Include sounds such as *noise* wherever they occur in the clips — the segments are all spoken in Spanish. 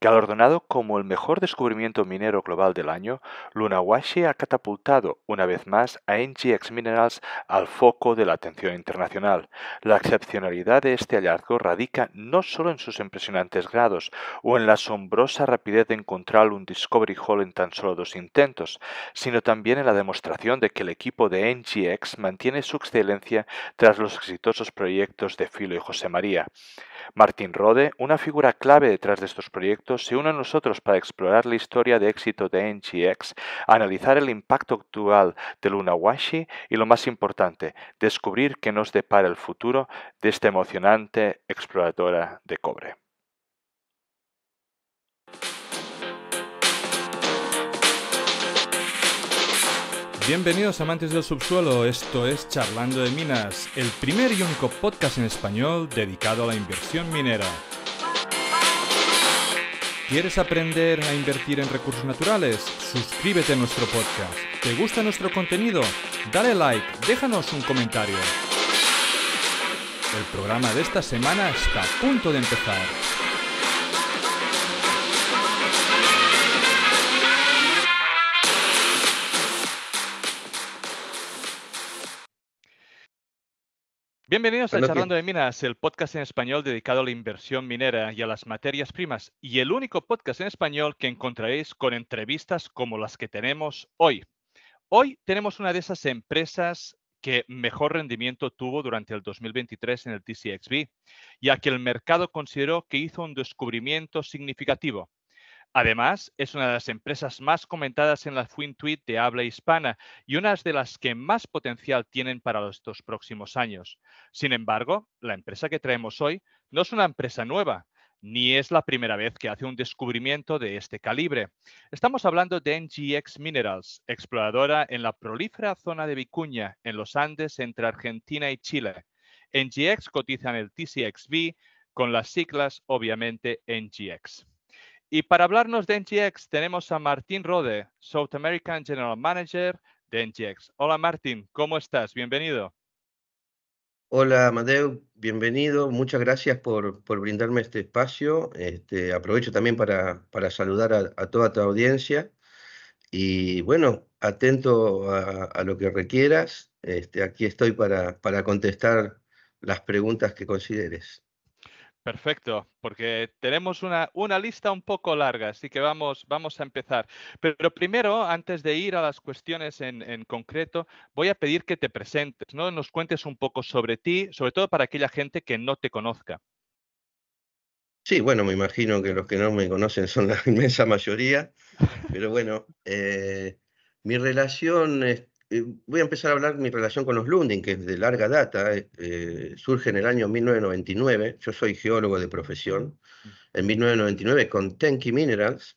Galardonado como el mejor descubrimiento minero global del año, Lunawashi ha catapultado una vez más a NGX Minerals al foco de la atención internacional. La excepcionalidad de este hallazgo radica no solo en sus impresionantes grados o en la asombrosa rapidez de encontrar un Discovery Hall en tan solo dos intentos, sino también en la demostración de que el equipo de NGX mantiene su excelencia tras los exitosos proyectos de Filo y José María. Martín Rode, una figura clave detrás de estos proyectos, se une a nosotros para explorar la historia de éxito de NGX, analizar el impacto actual del Washi y lo más importante, descubrir qué nos depara el futuro de esta emocionante exploradora de cobre. Bienvenidos amantes del subsuelo, esto es Charlando de Minas, el primer y único podcast en español dedicado a la inversión minera. ¿Quieres aprender a invertir en recursos naturales? Suscríbete a nuestro podcast. ¿Te gusta nuestro contenido? Dale like, déjanos un comentario. El programa de esta semana está a punto de empezar. Bienvenidos a Charlando de Minas, el podcast en español dedicado a la inversión minera y a las materias primas, y el único podcast en español que encontraréis con entrevistas como las que tenemos hoy. Hoy tenemos una de esas empresas que mejor rendimiento tuvo durante el 2023 en el TCXB, ya que el mercado consideró que hizo un descubrimiento significativo. Además, es una de las empresas más comentadas en la FinTweet de habla hispana y una de las que más potencial tienen para los próximos años. Sin embargo, la empresa que traemos hoy no es una empresa nueva, ni es la primera vez que hace un descubrimiento de este calibre. Estamos hablando de NGX Minerals, exploradora en la prolífera zona de Vicuña, en los Andes entre Argentina y Chile. NGX cotiza en el TCXB con las siglas, obviamente, NGX. Y para hablarnos de NGX tenemos a Martín Rode, South American General Manager de NGX. Hola Martín, ¿cómo estás? Bienvenido. Hola Amadeu, bienvenido. Muchas gracias por, brindarme este espacio. Este, aprovecho también para, para saludar a, toda tu audiencia. Y bueno, atento a, lo que requieras. Este, aquí estoy para, para contestar las preguntas que consideres. Perfecto, porque tenemos una, lista un poco larga, así que vamos, a empezar. Pero primero, antes de ir a las cuestiones en, concreto, voy a pedir que te presentes, ¿no? Nos cuentes un poco sobre ti, sobre todo para aquella gente que no te conozca. Sí, bueno, me imagino que los que no me conocen son la *laughs* inmensa mayoría, pero bueno, eh, mi relación es, eh, voy a empezar a hablar mi relación con los Lundin, que es de larga data, eh, eh, surge en el año 1999, yo soy geólogo de profesión, mm. en 1999 con Tenki Minerals,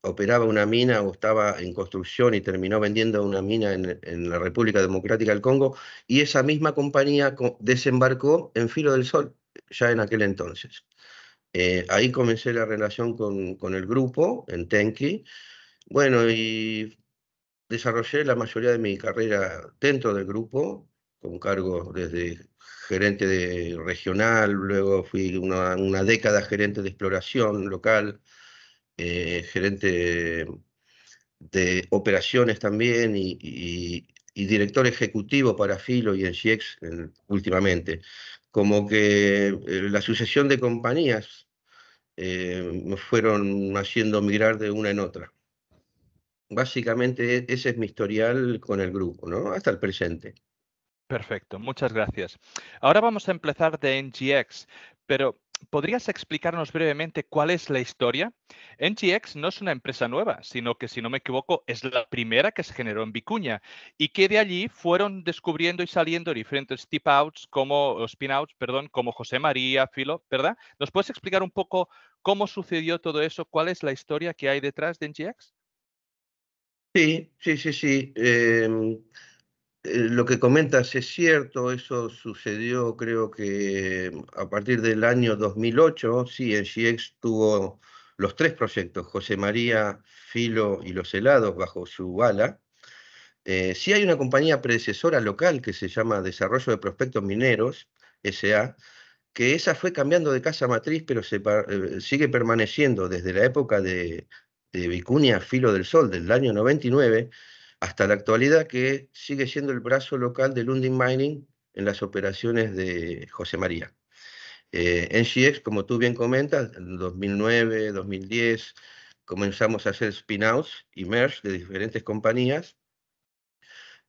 operaba una mina o estaba en construcción y terminó vendiendo una mina en, la República Democrática del Congo, y esa misma compañía desembarcó en Filo del Sol, ya en aquel entonces. ahí comencé la relación con, con el grupo en Tenki. Bueno, y desarrollé la mayoría de mi carrera dentro del grupo, con cargo desde gerente de regional, luego fui una, década gerente de exploración local, eh, gerente de operaciones también y, director ejecutivo para Filo y en últimamente. Como que eh, la sucesión de compañías eh, me fueron haciendo migrar de una en otra básicamente ese es mi historial con el grupo, ¿no? Hasta el presente. Perfecto, muchas gracias. Ahora vamos a empezar de NGX, pero ¿podrías explicarnos brevemente cuál es la historia? NGX no es una empresa nueva, sino que, si no me equivoco, es la primera que se generó en Vicuña y que de allí fueron descubriendo y saliendo diferentes tip-outs, como spin-outs, perdón, como José María, Filo, ¿verdad? ¿Nos puedes explicar un poco cómo sucedió todo eso? ¿Cuál es la historia que hay detrás de NGX? Sí, sí, sí, sí. Em, eh, lo que comentas es cierto, eso sucedió creo que em, a partir del año 2008, sí, el GIEX tuvo los tres proyectos, José María, Filo y Los Helados, bajo su bala. Eh, sí hay una compañía predecesora local que se llama Desarrollo de Prospectos Mineros, SA, que esa fue cambiando de casa matriz, pero eh, sigue permaneciendo desde la época de de Vicuña Filo del Sol del año 99 hasta la actualidad, que sigue siendo el brazo local de Lundin Mining en las operaciones de José María. Eh, NGX, como tú bien comentas, en 2009, 2010, comenzamos a hacer spin-outs y merge de diferentes compañías.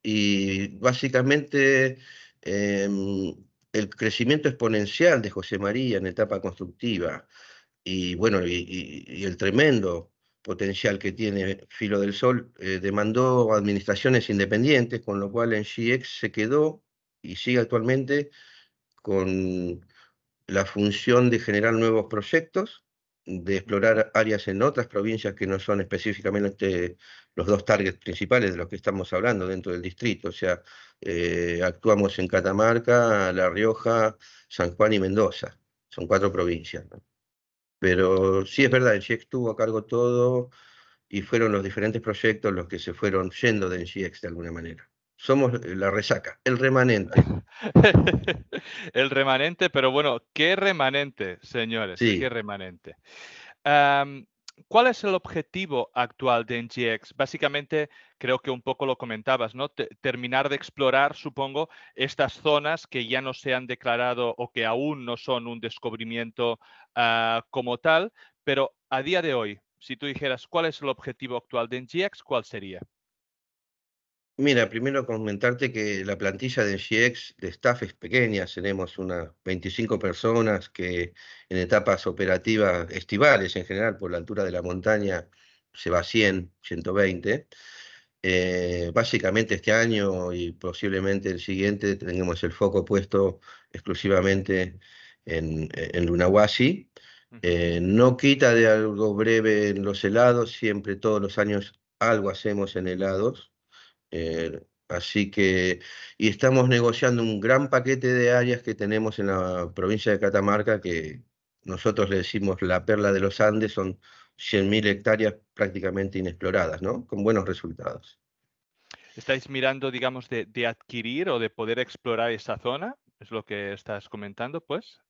Y básicamente em, el crecimiento exponencial de José María en etapa constructiva y bueno, y el tremendo potencial que tiene Filo del Sol, eh, demandó administraciones independientes, con lo cual en GX se quedó y sigue actualmente con la función de generar nuevos proyectos, de explorar áreas en otras provincias que no son específicamente los dos targets principales de los que estamos hablando dentro del distrito. O sea, eh, actuamos en Catamarca, La Rioja, San Juan y Mendoza. Son cuatro provincias. Pero sí es verdad, NGX tuvo a cargo todo y fueron los diferentes proyectos los que se fueron yendo de NGX de alguna manera. Somos la resaca, el remanente. *laughs* el remanente, pero bueno, ¿qué remanente, señores? ¿Qué remanente? ¿Cuál es el objetivo actual de NGX? Básicamente, creo que un poco lo comentabas, ¿no? terminar de explorar, supongo, estas zonas que ya no se han declarado o que aún no son un descubrimiento ah, como tal, pero a día de hoy, si tú dijeras cuál es el objetivo actual de NGX, ¿cuál sería? Mira, primero comentarte que la plantilla de GIEX de staff es pequeña, tenemos unas 25 personas que en etapas operativas estivales en general, por la altura de la montaña, se va a 100, 120. Eh, básicamente este año y posiblemente el siguiente tenemos el foco puesto exclusivamente en, en Lunahuasi. Eh, no quita de algo breve en los helados, siempre todos los años algo hacemos en helados eh, así que, y estamos negociando un gran paquete de áreas que tenemos en la provincia de Catamarca, que nosotros le decimos la perla de los Andes, son 100.000 hectáreas prácticamente inexploradas, ¿no? Con buenos resultados. ¿Estáis mirando, digamos, de, adquirir o de poder explorar esa zona? Es lo que estás comentando, pues.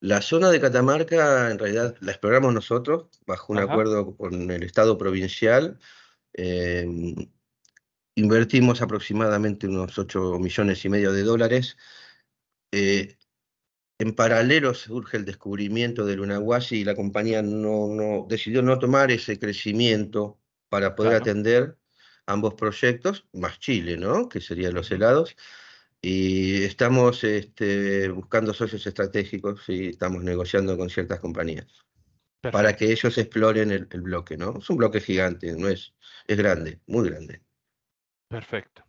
La zona de Catamarca, en realidad, la exploramos nosotros bajo un acuerdo con el Estado provincial. Eh, invertimos aproximadamente unos 8 millones y medio de dólares. Eh, en paralelo surge el descubrimiento del Lunaguasi y la compañía no, decidió no tomar ese crecimiento para poder atender ambos proyectos, más Chile, ¿no? que serían los helados. Y estamos este, buscando socios estratégicos y estamos negociando con ciertas compañías para que ellos exploren el, el, bloque, ¿no? Es un bloque gigante, no es, es grande, muy grande. Perfecto.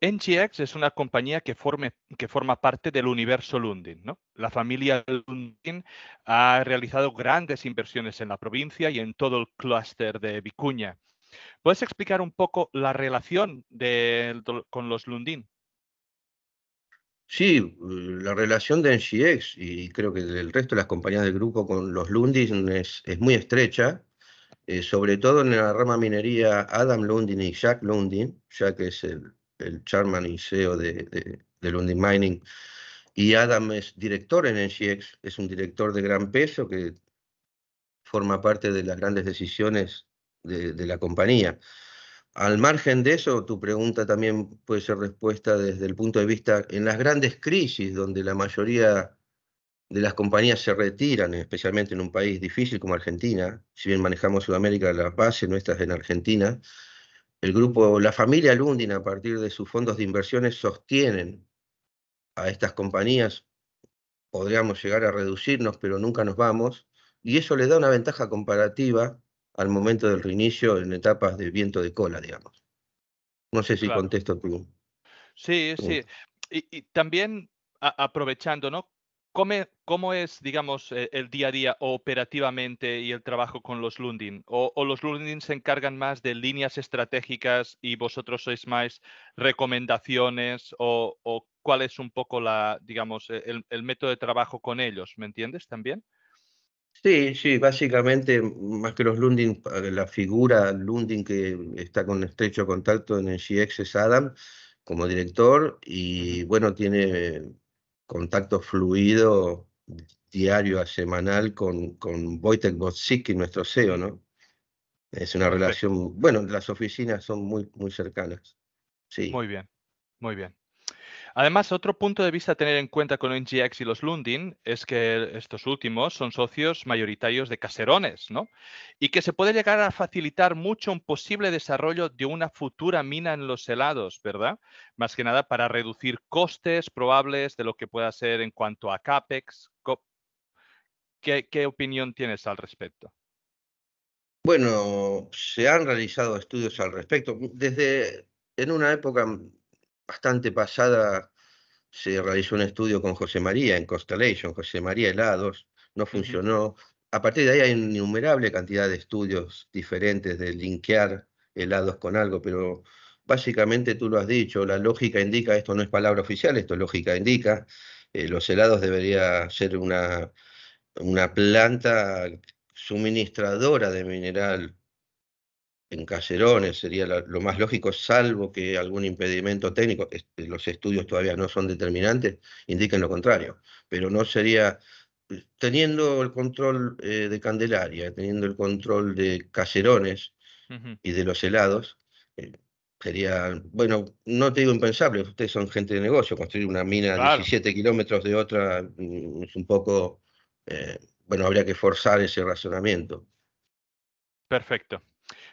NGX es una compañía que, forma parte del universo Lundin. La familia Lundin ha realizado grandes inversiones en la provincia y en todo el clúster de Vicuña. ¿Puedes explicar un poco la relación con los Lundin? Sí, mm, la relación de NGX y creo que del resto de las compañías del grupo con los Lundin es muy estrecha eh, sobre todo en la rama minería, Adam Lundin y Jack Lundin, Jack es el, chairman y CEO de, Lundin Mining, y Adam es director en NGX, es un director de gran peso que forma parte de las grandes decisiones de, de la compañía. Al margen de eso, tu pregunta también puede ser respuesta desde el punto de vista en las grandes crisis donde la mayoría de las compañías se retiran, especialmente en un país difícil como Argentina, si bien manejamos Sudamérica, la base nuestras en Argentina, el grupo, la familia Lundin, a partir de sus fondos de inversiones, sostienen a estas compañías, podríamos llegar a reducirnos, pero nunca nos vamos, y eso le da una ventaja comparativa al momento del reinicio en etapas de viento de cola, digamos. No sé si contesto tú. Sí, sí. Y, también aprovechando, ¿no? ¿Cómo, es, digamos, eh, el día a día operativamente y el trabajo con los Lundin? ¿O, los Lundin se encargan más de líneas estratégicas y vosotros sois más recomendaciones? ¿O, cuál es un poco la, digamos, e, el, método de trabajo con ellos? ¿Me entiendes también? Sí, sí, básicamente, más que los Lundin, la figura Lundin que está con estrecho contacto en el CX es Adam como director y bueno, tiene contacto fluido diario a semanal con, con Wojtek y nuestro CEO, ¿no? Es una relación, bueno, las oficinas son muy, muy cercanas. Sí. Muy bien, muy bien. Además, otro punto de vista a tener en cuenta con NGX y los Lundin es que estos últimos son socios mayoritarios de Caserones, ¿no? Y que se puede llegar a facilitar mucho un posible desarrollo de una futura mina en los helados, ¿verdad? Más que nada para reducir costes probables de lo que pueda ser en cuanto a CAPEX. ¿Qué, qué opinión tienes al respecto? Bueno, se han realizado estudios al respecto. Desde en una época bastante pasada se realizó un estudio con José María en Constellation, José María Helados, no funcionó. A partir de ahí hay innumerable cantidad de estudios diferentes de linkear helados con algo, pero básicamente tú lo has dicho, la lógica indica, esto no es palabra oficial, esto lógica indica, eh, los helados debería ser una, una planta suministradora de mineral en caserones sería lo más lógico, salvo que algún impedimento técnico, eh, los estudios todavía no son determinantes, indiquen lo contrario, pero no sería, eh, teniendo el control eh, de Candelaria, teniendo el control de caserones y de los helados, sería, bueno, no te digo impensable, ustedes son gente de negocio, construir una mina a 17 kilómetros de otra mm, es un poco, bueno, habría que forzar ese razonamiento. Perfecto.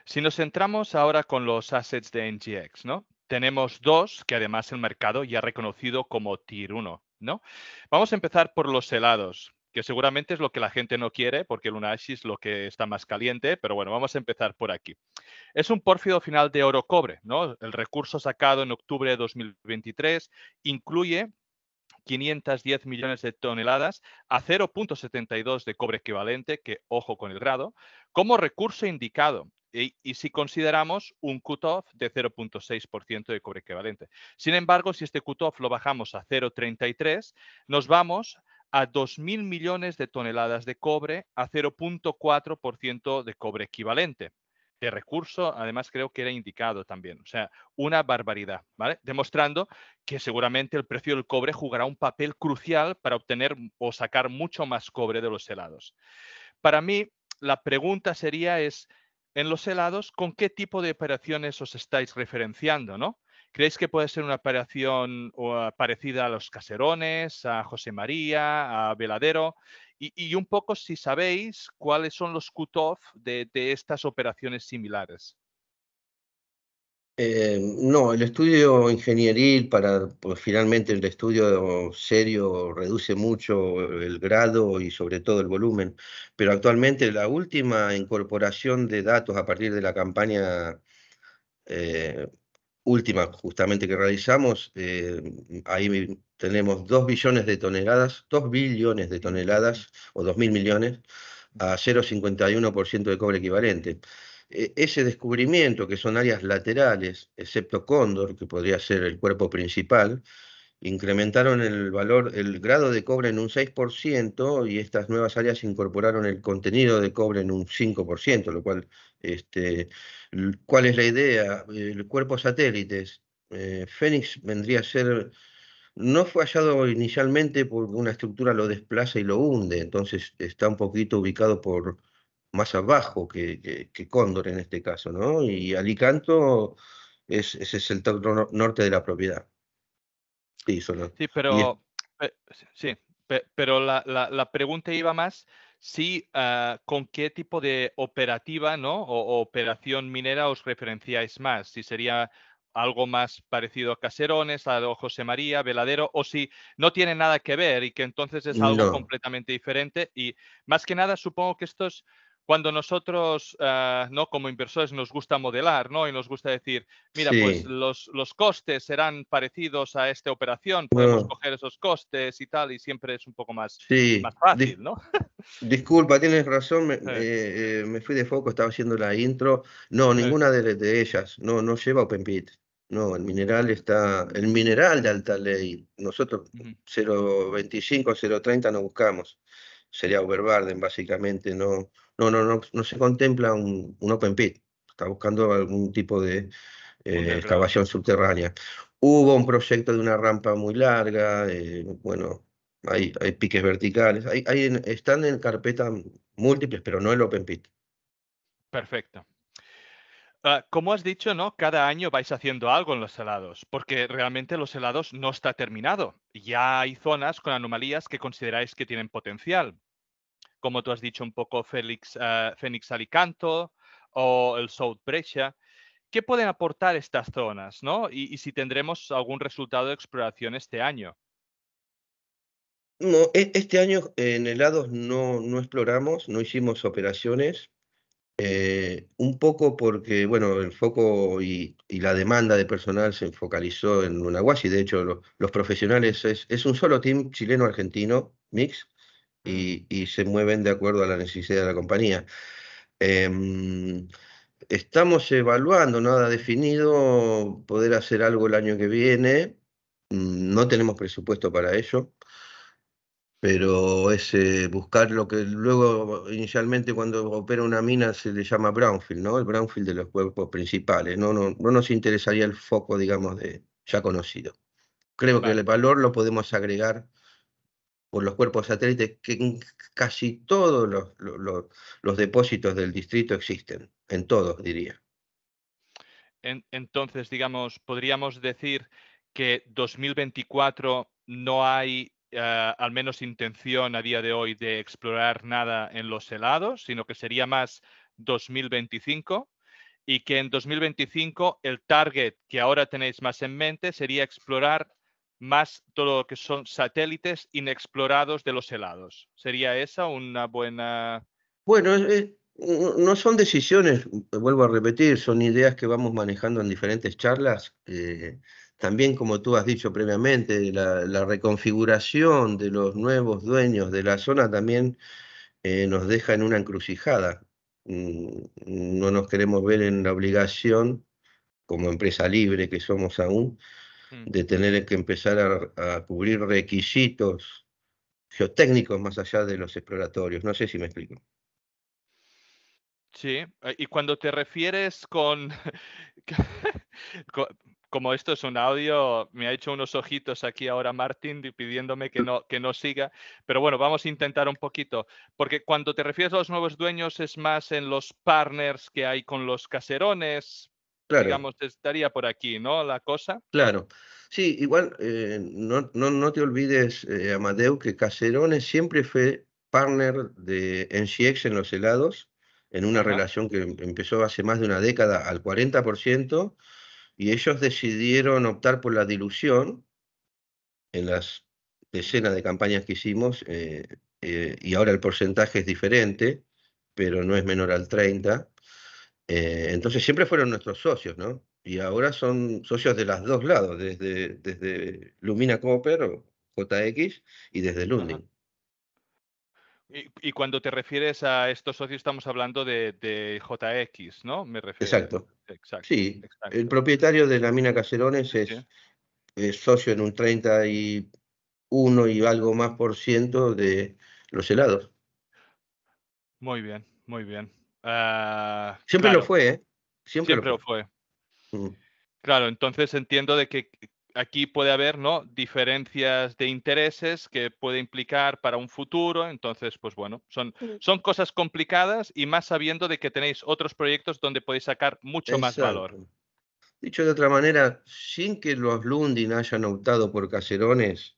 Si nos centramos ahora con los assets de NGX, ¿no? Tenemos dos que además el mercado ya ha reconocido como Tier 1, ¿no? Vamos a empezar por los helados, que seguramente es lo que la gente no quiere, porque el Unashi es lo que está más caliente, pero bueno, vamos a empezar por aquí. Es un pórfido final de oro-cobre, ¿no? El recurso sacado en octubre de 2023 incluye 510 millones de toneladas a 0.72 de cobre equivalente, que ojo con el grado, como recurso indicado y, si consideramos un cutoff de 0.6% de cobre equivalente. Sin embargo, si este cutoff lo bajamos a 0.33, nos vamos a 2.000 millones de toneladas de cobre a 0.4% de cobre equivalente. De este recurso, además creo que era indicado también, o sea, una barbaridad, ¿vale? Demostrando que seguramente el precio del cobre jugará un papel crucial para obtener o sacar mucho más cobre de los helados. Para mí, la pregunta sería es, en los helados con qué tipo de operaciones os estáis referenciando, ¿no? ¿Creéis que puede ser una operación parecida a los caserones, a José María, a Veladero? Y, un poco si sabéis cuáles son los cut de estas operaciones similares. Eh, no, el estudio ingenieril para pues, finalmente el estudio serio reduce mucho el grado y sobre todo el volumen, pero actualmente la última incorporación de datos a partir de la campaña eh, última justamente que realizamos, eh, ahí tenemos 2 billones de toneladas, 2 billones de toneladas o 2 mil millones a 0,51% de cobre equivalente. E, ese descubrimiento, que son áreas laterales, excepto cóndor, que podría ser el cuerpo principal, incrementaron el valor, el grado de cobre en un 6% y estas nuevas áreas incorporaron el contenido de cobre en un 5%, lo cual, este, ¿cuál es la idea? El cuerpo satélites. Eh, Fénix vendría a ser, no fue hallado inicialmente porque una estructura lo desplaza y lo hunde, entonces está un poquito ubicado por más abajo que, que, Cóndor en este caso, ¿no? Y Alicanto es, ese es el centro norte de la propiedad. Sí, solo. sí pero, sí, pero la, la, pregunta iba más si ah, con qué tipo de operativa ¿no? o, operación minera os referenciáis más, si sería algo más parecido a Caserones, a José María, Veladero, o si no tiene nada que ver y que entonces es algo completamente diferente. Y más que nada, supongo que estos cuando nosotros, eh, ¿no? Como inversores nos gusta modelar, ¿no? Y nos gusta decir, mira, pues los, costes serán parecidos a esta operación, podemos mm. coger esos costes y tal, y siempre es un poco más, más fácil, ¿no? Disculpa, tienes razón, me, *laughs* eh. Eh, me, fui de foco, estaba haciendo la intro. No, ninguna de, ellas, no, no lleva Open Pit. No, el mineral está, el mineral de alta ley, nosotros 0.25, 0.30 no buscamos sería overburden, básicamente. No, no, no, no, no se contempla un, open pit. Está buscando algún tipo de eh, excavación subterránea. Hubo un proyecto de una rampa muy larga, eh, bueno, hay, piques verticales, hay, están en carpeta múltiples, pero no el open pit. Perfecto. Ah, como has dicho, ¿no? Cada año vais haciendo algo en los helados, porque realmente los helados no está terminado. Ya hay zonas con anomalías que consideráis que tienen potencial. Como tú has dicho un poco, Félix, ah, Fénix Alicanto o el South Brescia. ¿Qué pueden aportar estas zonas, no? Y, si tendremos algún resultado de exploración este año. No, e-, este año en helados no exploramos, no hicimos operaciones, eh, un poco porque, bueno, el foco y, la demanda de personal se focalizó en y De hecho, los profesionales es, un solo team chileno-argentino, mix, y, se mueven de acuerdo a la necesidad de la compañía. Em, estamos evaluando, nada definido, poder hacer algo el año que viene. Mm, no tenemos presupuesto para ello pero es eh, buscar lo que luego inicialmente cuando opera una mina se le llama brownfield, ¿no? El brownfield de los cuerpos principales. No, no, nos interesaría el foco, digamos, de ya conocido. Creo que el valor lo podemos agregar por los cuerpos satélites que en casi todos los, los, depósitos del distrito existen, en todos diría. entonces, digamos, podríamos decir que 2024 no hay eh, al menos intención a día de hoy de explorar nada en los helados, sino que sería más 2025 y que en 2025 el target que ahora tenéis más en mente sería explorar más todo lo que son satélites inexplorados de los helados. ¿Sería esa una buena...? Bueno, no son decisiones, vuelvo a repetir, son ideas que vamos manejando en diferentes charlas. Eh, también como tú has dicho previamente, la, reconfiguración de los nuevos dueños de la zona también eh, nos deja en una encrucijada. Mm, no nos queremos ver en la obligación, como empresa libre que somos aún, mm. de tener que empezar a, cubrir requisitos geotécnicos más allá de los exploratorios. No sé si me explico. Sí, eh, y cuando te refieres con *laughs* como esto es un audio, me ha hecho unos ojitos aquí ahora Martín pidiéndome que no, que no siga, pero bueno, vamos a intentar un poquito, porque cuando te refieres a los nuevos dueños es más en los partners que hay con los caserones, claro. digamos, estaría por aquí, ¿no? La cosa. Claro, sí, igual eh, no, te olvides, eh, Amadeu, que Caserones siempre fue partner de NCX en los helados, en una relación que em, empezó hace más de una década al 40% y ellos decidieron optar por la dilución en las decenas de campañas que hicimos, eh, eh, y ahora el porcentaje es diferente, pero no es menor al 30. Eh, entonces siempre fueron nuestros socios, ¿no? Y ahora son socios de los dos lados, desde, desde Lumina Cooper o JX y desde Lundin. Y, cuando te refieres a estos socios, estamos hablando de, JX, ¿no? Me refiero. Exacto. sí, exacto. el propietario de la mina Caserones es, socio en un 31 y algo más por ciento de los helados. Muy bien, muy bien. Ah, siempre lo fue, ¿eh? Siempre, lo fue. Mm. Claro, entonces entiendo de que aquí puede haber ¿no? diferencias de intereses que puede implicar para un futuro. Entonces, pues bueno, son, son cosas complicadas y más sabiendo de que tenéis otros proyectos donde podéis sacar mucho más valor. Dicho de otra manera, sin que los Lundin hayan optado por caserones,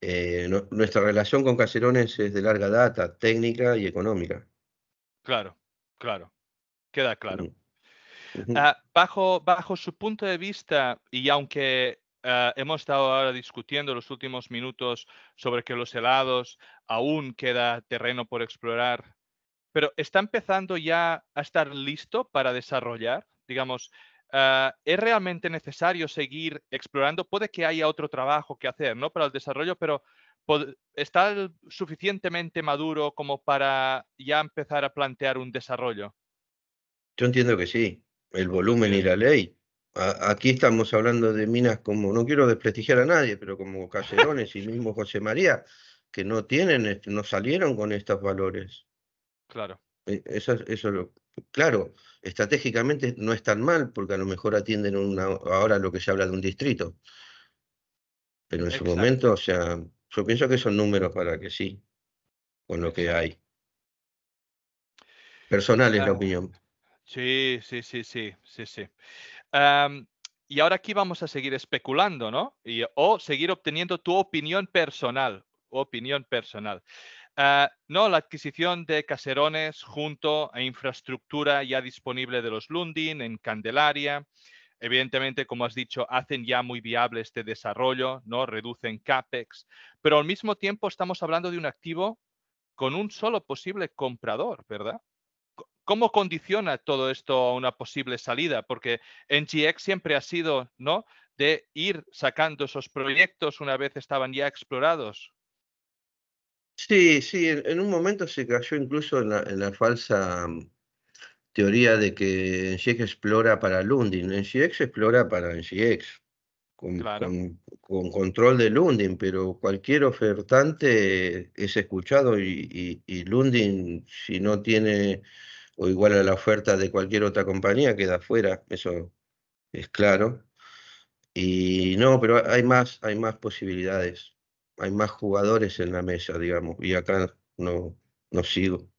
eh, nuestra relación con caserones es de larga data, técnica y económica. Claro, claro. Queda claro. Mm. Ah, bajo, bajo su punto de vista, y aunque ah, hemos estado ahora discutiendo los últimos minutos sobre que los helados aún queda terreno por explorar, pero está empezando ya a estar listo para desarrollar, digamos, ah, es realmente necesario seguir explorando, puede que haya otro trabajo que hacer, ¿no? Para el desarrollo, pero está suficientemente maduro como para ya empezar a plantear un desarrollo. Yo entiendo que sí el volumen y la ley. aquí estamos hablando de minas como, no quiero desprestigiar a nadie, pero como Caserones y mismo José María, que no tienen, no salieron con estos valores. Claro. E, eso, eso claro, estratégicamente no es tan mal, porque a lo mejor atienden una, ahora lo que se habla de un distrito. Pero en su momento, o sea, yo pienso que son números para que sí, con lo que hay. Personal es la opinión. Sí, sí, sí, sí, sí, sí. y ahora aquí vamos a seguir especulando, ¿no? o seguir obteniendo tu opinión personal, opinión personal. Ah, no, la adquisición de caserones junto a infraestructura ya disponible de los Lundin en Candelaria. Evidentemente, como has dicho, hacen ya muy viable este desarrollo, ¿no? Reducen CAPEX, pero al mismo tiempo estamos hablando de un activo con un solo posible comprador, ¿verdad? ¿Cómo condiciona todo esto a una posible salida? Porque NGX siempre ha sido, ¿no? De ir sacando esos proyectos una vez estaban ya explorados. Sí, sí, en, un momento se cayó incluso en la, falsa mm, teoría de que NGX explora para Lundin. NGX explora para NGX. Con, control de Lundin, pero cualquier ofertante es escuchado y Lundin, si no tiene o igual a la oferta de cualquier otra compañía, queda fuera, eso es claro. Y no, pero hay más, hay más posibilidades, hay más jugadores en la mesa, digamos, y acá no, no sigo.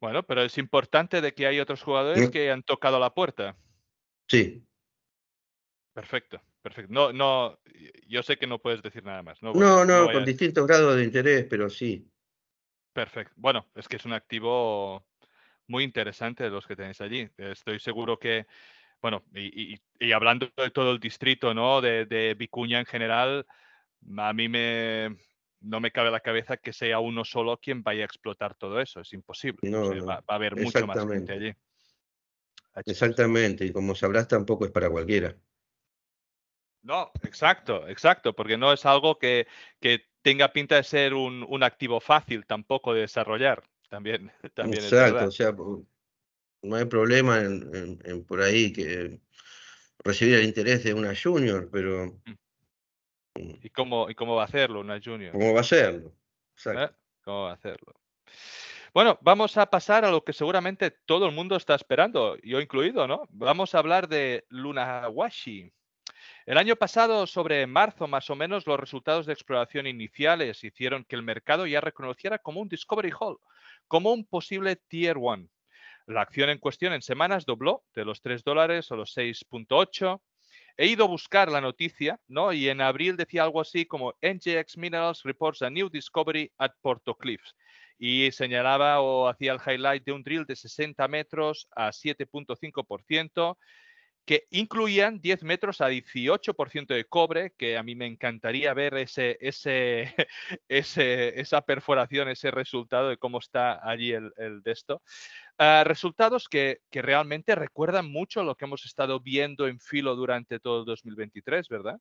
Bueno, pero es importante de que hay otros jugadores ¿Eh? que han tocado la puerta. Sí. Perfecto, perfecto. No, no, yo sé que no puedes decir nada más. No, no, no, no con distintos grados de interés, pero sí. Perfecto. Bueno, es que es un activo muy interesantes los que tenéis allí. Estoy seguro que, bueno, y, hablando de todo el distrito, ¿no? De, Vicuña en general, a mí me, no me cabe la cabeza que sea uno solo quien vaya a explotar todo eso. Es imposible. Va, a haber mucho más gente allí. Exactamente, y como sabrás tampoco es para cualquiera. No, exacto, exacto, porque no es algo que, que tenga pinta de ser un, activo fácil tampoco de desarrollar. También, *laughs* también. Exacto, o sea, no hay problema por ahí que recibir el interés de una junior, pero... Mm. Mm. ¿Y cómo, y cómo va a hacerlo una junior? ¿Cómo va a hacerlo? ¿Eh? ¿Cómo va a hacerlo? Bueno, vamos a pasar a lo que seguramente todo el mundo está esperando, yo incluido, ¿no? Vamos a hablar de Lunawashi. El año pasado, sobre marzo más o menos, los resultados de exploración iniciales hicieron que el mercado ya reconociera como un Discovery Hall, como un posible Tier 1. La acción en cuestión en semanas dobló de los 3 dólares a los 6.8. He ido a buscar la noticia, ¿no? Y en abril decía algo así como NGX Minerals reports a new discovery at Porto Cliffs. Y señalaba o hacía el highlight de un drill de 60 metros a 7.5% que incluían 10 metros a 18% de cobre, que a mí me encantaría ver ese, ese, *laughs* ese, esa perforación, ese resultado de cómo está allí el, el de esto. Ah, resultados que, que, realmente recuerdan mucho lo que hemos estado viendo en filo durante todo el 2023, ¿verdad?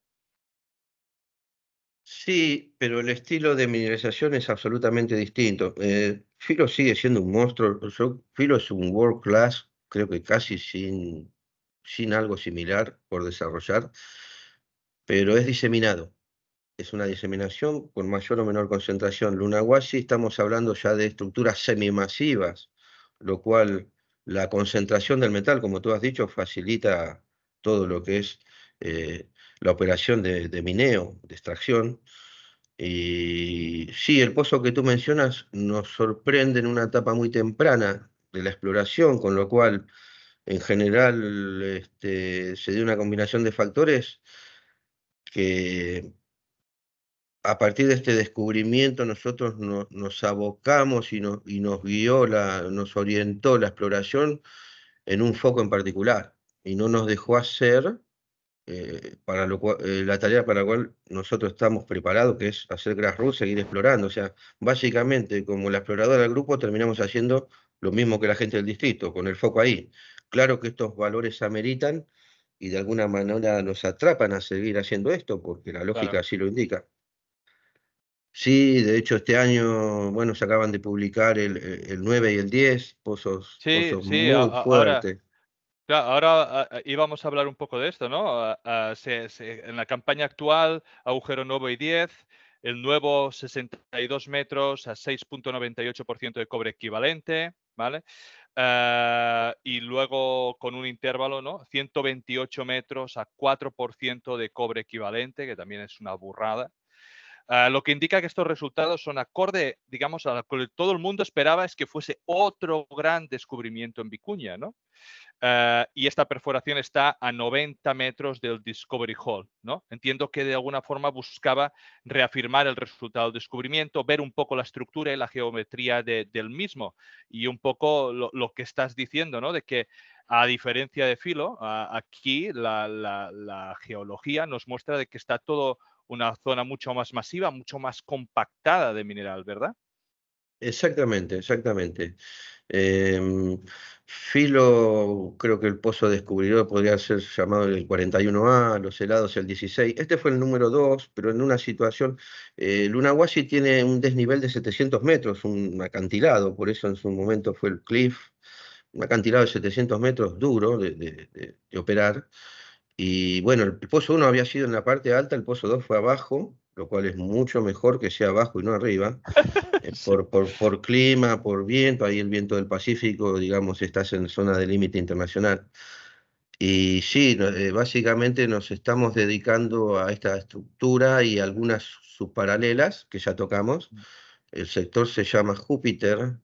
Sí, pero el estilo de mineralización es absolutamente distinto. Eh, filo sigue siendo un monstruo. filo es un world class, creo que casi sin sin algo similar por desarrollar, pero es diseminado. Es una diseminación con mayor o menor concentración. Lunaguasi estamos hablando ya de estructuras semimasivas, lo cual la concentración del metal, como tú has dicho, facilita todo lo que es eh, la operación de, de, mineo, de extracción. Y sí, el pozo que tú mencionas nos sorprende en una etapa muy temprana de la exploración, con lo cual en general este, se dio una combinación de factores que a partir de este descubrimiento nosotros nos abocamos y, nos guió, nos orientó la exploración en un foco en particular y no nos dejó hacer eh, para eh, la tarea para la cual nosotros estamos preparados, que es hacer grassroots, seguir explorando. O sea, básicamente como la exploradora del grupo terminamos haciendo lo mismo que la gente del distrito, con el foco ahí. Claro que estos valores ameritan y de alguna manera nos atrapan a seguir haciendo esto, porque la lógica así lo indica. Sí, de hecho este año, bueno, se acaban de publicar el, 9 eh, y el 10, pozos, muy fuertes. Ahora... Claro, ahora íbamos a hablar un poco de esto, ¿no? en la campaña actual, agujero nuevo y 10, el nuevo 62 metros a 6.98% de cobre equivalente, ¿vale? Ah, y luego con un intervalo, ¿no? 128 metros a 4% de cobre equivalente, que también es una burrada. Ah, lo que indica que estos resultados son acorde, digamos, a lo que todo el mundo esperaba es que fuese otro gran descubrimiento en Vicuña, ¿no? Ah, y esta perforación está a 90 metros del Discovery Hall, ¿no? Entiendo que de alguna forma buscaba reafirmar el resultado del descubrimiento, ver un poco la estructura y la geometría del mismo y un poco lo, que estás diciendo, ¿no? De que a diferencia de Filo, aquí la, la geología nos muestra de que está todo una zona mucho más masiva, mucho más compactada de mineral, ¿verdad? Exactamente, exactamente. Em, Filo, creo que el pozo descubridor podría ser llamado el 41A, los helados el 16. Este fue el número 2, pero en una situación, el eh, tiene un desnivel de 700 metros, un acantilado, por eso en su momento fue el cliff, un acantilado de 700 metros duro de operar. Y bueno, el pozo 1 había sido en la parte alta, el pozo 2 fue abajo, lo cual es mucho mejor que sea abajo y no arriba, *laughs* eh, por, por, por, clima, por viento, ahí el viento del Pacífico, digamos, estás en zona de límite internacional. Y sí, eh, básicamente nos estamos dedicando a esta estructura y algunas subparalelas que ya tocamos. Mm. El sector se llama Júpiter,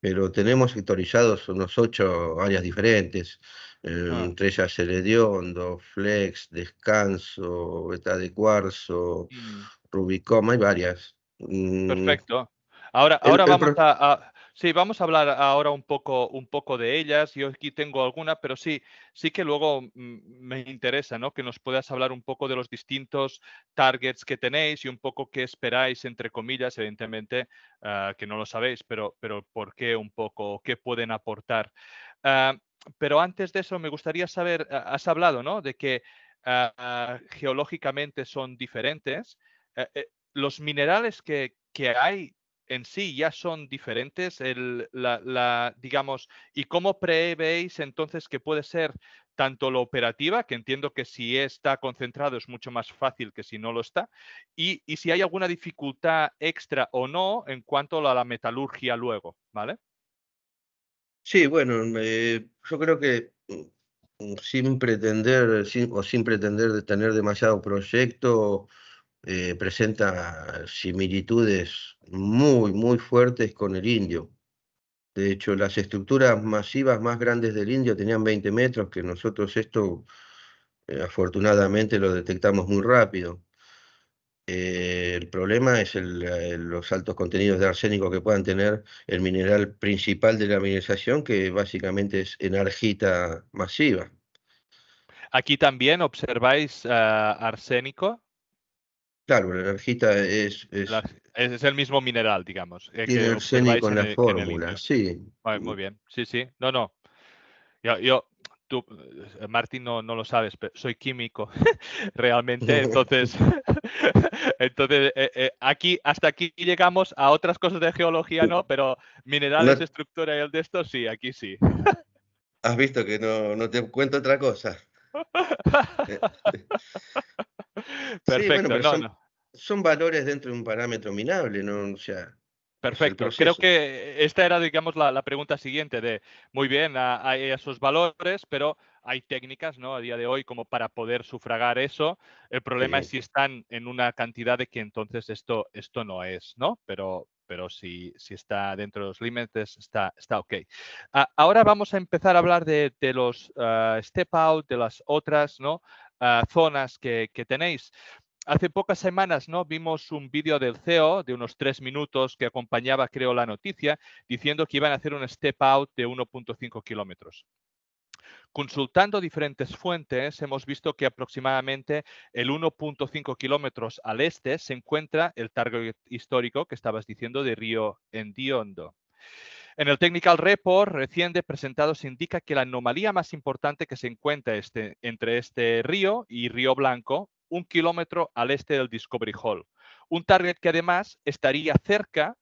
pero tenemos sectorizados unos ocho áreas diferentes eh, ah. se entre ellas Ondo, Flex, Descanso, Beta de Cuarzo, mm. Rubicoma, hay varias. Mm. Perfecto. Ahora, ahora vamos a, sí, vamos a hablar ahora un poco, un poco de ellas. Yo aquí tengo alguna, pero sí, sí que luego mm, me interesa, ¿no? Que nos puedas hablar un poco de los distintos targets que tenéis y un poco qué esperáis, entre comillas, evidentemente, ah, que no lo sabéis, pero, pero por qué un poco, qué pueden aportar. Ah, pero antes de eso, me gustaría saber, ah, has hablado ¿no? de que ah, geológicamente son diferentes. Eh, eh, ¿Los minerales que, hay en sí ya son diferentes? la, digamos, ¿Y cómo prevéis entonces que puede ser tanto la operativa, que entiendo que si está concentrado es mucho más fácil que si no lo está, y, y si hay alguna dificultad extra o no en cuanto a la metalurgia luego, ¿vale? Sí, bueno, yo creo que mm, sin pretender o sin pretender tener demasiado proyecto, eh, presenta similitudes muy, muy fuertes con el indio. De hecho, las estructuras masivas más grandes del indio tenían 20 metros, que nosotros esto eh, afortunadamente lo detectamos muy rápido. Eh, el problema es eh, los altos contenidos de arsénico que puedan tener el mineral principal de la mineralización, que básicamente es energita masiva. ¿Aquí también observáis ah, arsénico? Claro, la energita es... Es, el mismo mineral, digamos. Eh, tiene arsénico en, la fórmula, sí. muy bien, sí, sí. No, no. Yo, yo tú, Martín, no, no lo sabes, pero soy químico *laughs* realmente, entonces *laughs* *laughs* Entonces, eh, eh, eh, aquí, hasta aquí llegamos a otras cosas de geología, ¿no? Pero minerales, estructura y el de esto, sí, aquí sí. Has visto que no, te cuento otra cosa. *laughs* Perfecto, son, son, valores dentro de un parámetro minable, ¿no? O sea, pues Perfecto. Creo que esta era, digamos, la, pregunta siguiente de, muy bien, hay esos valores, pero hay técnicas, ¿no? A día de hoy como para poder sufragar eso. El problema es si están en una cantidad de que entonces esto, esto no es, ¿no? Pero, pero si, si está dentro de los límites, está, está ok. Ah, ahora vamos a empezar a hablar de, los ah, step out, de las otras, ¿no? Ah, zonas que tenéis hace pocas semanas ¿no? vimos un vídeo del CEO de unos tres minutos que acompañaba, creo, la noticia, diciendo que iban a hacer un step out de 1.5 kilómetros. Consultando diferentes fuentes, hemos visto que aproximadamente el 1.5 kilómetros al este se encuentra el target histórico que estabas diciendo de Río Endiondo. En el Technical Report recién presentado se indica que la anomalía más importante que se encuentra este, entre este río y Río Blanco un kilómetro al este del Discovery Hall. Un target que además estaría cerca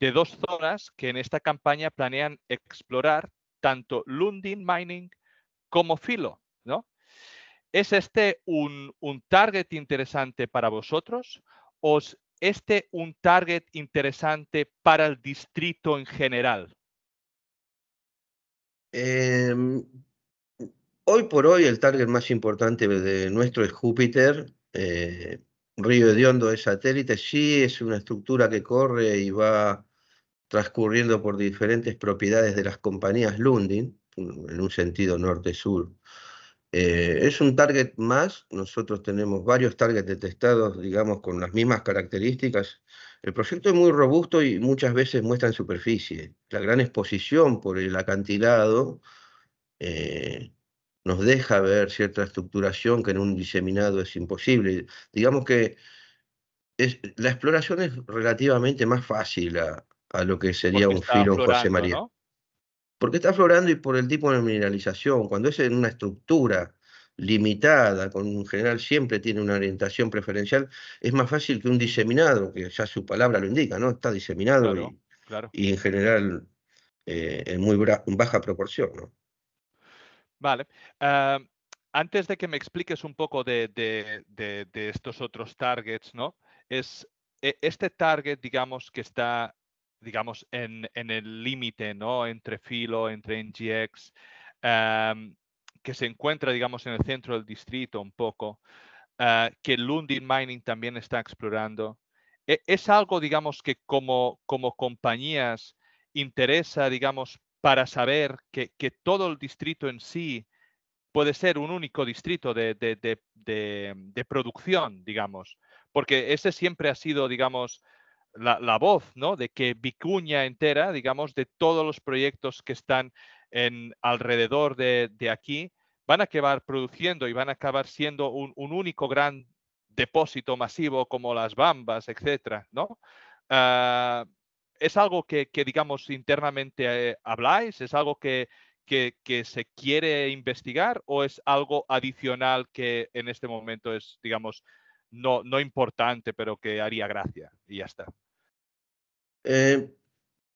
de dos zonas que en esta campaña planean explorar tanto Lundin Mining como Filo. ¿no? ¿Es este un, un target interesante para vosotros? ¿Os este un target interesante para el distrito en general? Em, hoy por hoy el target más importante de nuestro es Júpiter eh, Río Ediondo es satélite, sí es una estructura que corre y va transcurriendo por diferentes propiedades de las compañías Lundin, en un sentido norte-sur. Eh, es un target más, nosotros tenemos varios targets detectados, digamos, con las mismas características. El proyecto es muy robusto y muchas veces muestra en superficie. La gran exposición por el acantilado eh, nos deja ver cierta estructuración que en un diseminado es imposible. Digamos que es, la exploración es relativamente más fácil a, lo que sería un filo José María. Porque está florando y por el tipo de mineralización. Cuando es en una estructura limitada, con general siempre tiene una orientación preferencial, es más fácil que un diseminado, que ya su palabra lo indica, ¿no? Está diseminado y, en general eh, en muy baja proporción, ¿no? Vale. Eh, antes de que me expliques un poco de, estos otros targets, ¿no? Es e, este target, digamos, que está, digamos, en, el límite, ¿no? Entre Filo, entre NGX, em, que se encuentra, digamos, en el centro del distrito un poco, eh, que Lundin Mining también está explorando. E, es algo, digamos, que como, como compañías interesa, digamos, para saber que, todo el distrito en sí puede ser un único distrito de, producción, digamos, porque ese siempre ha sido, digamos, la, voz, ¿no? De que Vicuña entera, digamos, de todos los proyectos que están en, alrededor de, aquí, van a acabar produciendo y van a acabar siendo un, único gran depósito masivo como las bambas, etcétera, ¿no? Ah, ¿Es algo que, digamos, internamente eh, habláis? ¿Es algo que, se quiere investigar o es algo adicional que en este momento es, digamos, no, importante, pero que haría gracia y ya está? Eh,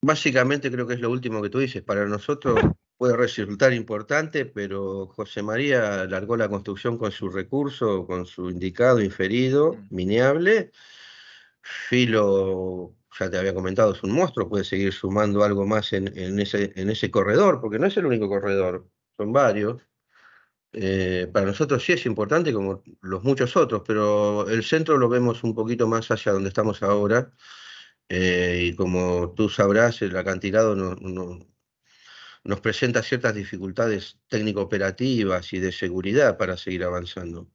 básicamente creo que es lo último que tú dices. Para nosotros *laughs* puede resultar importante, pero José María largó la construcción con su recurso, con su indicado, inferido, mm. mineable. Filo ya te había comentado, es un monstruo, puede seguir sumando algo más en, ese, corredor, porque no es el único corredor, son varios. Eh, para nosotros sí es importante, como los muchos otros, pero el centro lo vemos un poquito más hacia donde estamos ahora. Eh, y como tú sabrás, el acantilado nos presenta ciertas dificultades técnico-operativas y de seguridad para seguir avanzando.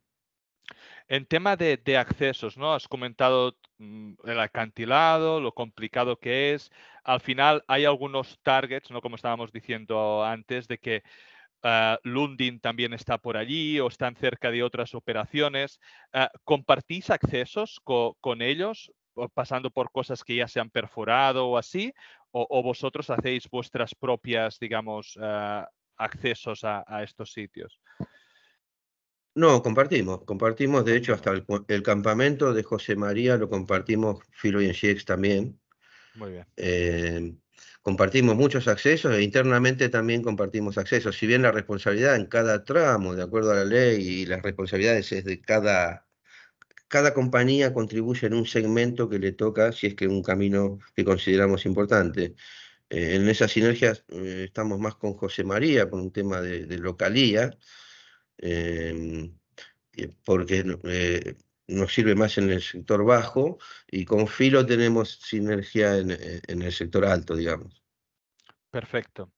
En tema de, accesos, ¿no? Has comentado mm, el acantilado, lo complicado que es. Al final hay algunos targets, ¿no? Como estábamos diciendo antes, de que eh, Lundin también está por allí o están cerca de otras operaciones. Eh, ¿Compartís accesos con ellos pasando por cosas que ya se han perforado o así? ¿O, vosotros hacéis vuestras propias, digamos, eh, accesos a, estos sitios? No, compartimos, compartimos, de hecho, hasta el, campamento de José María lo compartimos Filo y en también. Muy bien. Eh, compartimos muchos accesos e internamente también compartimos accesos. Si bien la responsabilidad en cada tramo, de acuerdo a la ley, y las responsabilidades es de cada, cada compañía contribuye en un segmento que le toca, si es que es un camino que consideramos importante. Eh, en esas sinergias eh, estamos más con José María, con un tema de, de localía Em, porque eh, nos sirve más en el sector bajo y con filo tenemos sinergia en, eh, el sector alto, digamos. Perfecto.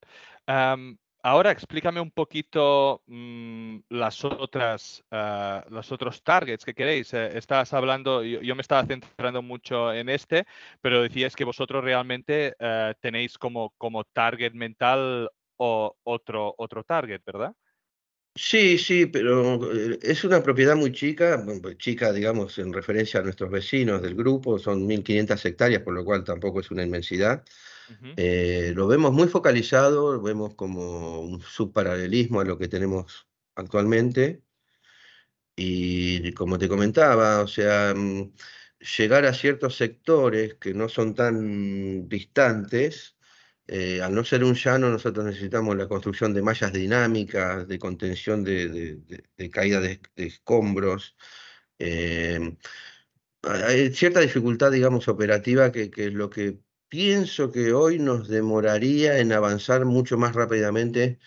ahora explícame un poquito mm, las otras, ah, los otros targets que queréis. Eh, estabas estás hablando, yo, me estaba centrando mucho en este, pero decías que vosotros realmente tenéis como, como target mental o otro, otro target, ¿verdad? Sí, sí, pero eh, es una propiedad muy chica, pues chica, digamos, en referencia a nuestros vecinos del grupo, son 1.500 hectáreas, por lo cual tampoco es una inmensidad. Eh, lo vemos muy focalizado, lo vemos como un subparalelismo a lo que tenemos actualmente. Y como te comentaba, o sea, mm, llegar a ciertos sectores que no son tan distantes eh, al no ser un llano, nosotros necesitamos la construcción de mallas dinámicas, de contención de, caída de, escombros. hay eh, eh, cierta dificultad, digamos, operativa que, es lo que pienso que hoy nos demoraría en avanzar mucho más rápidamente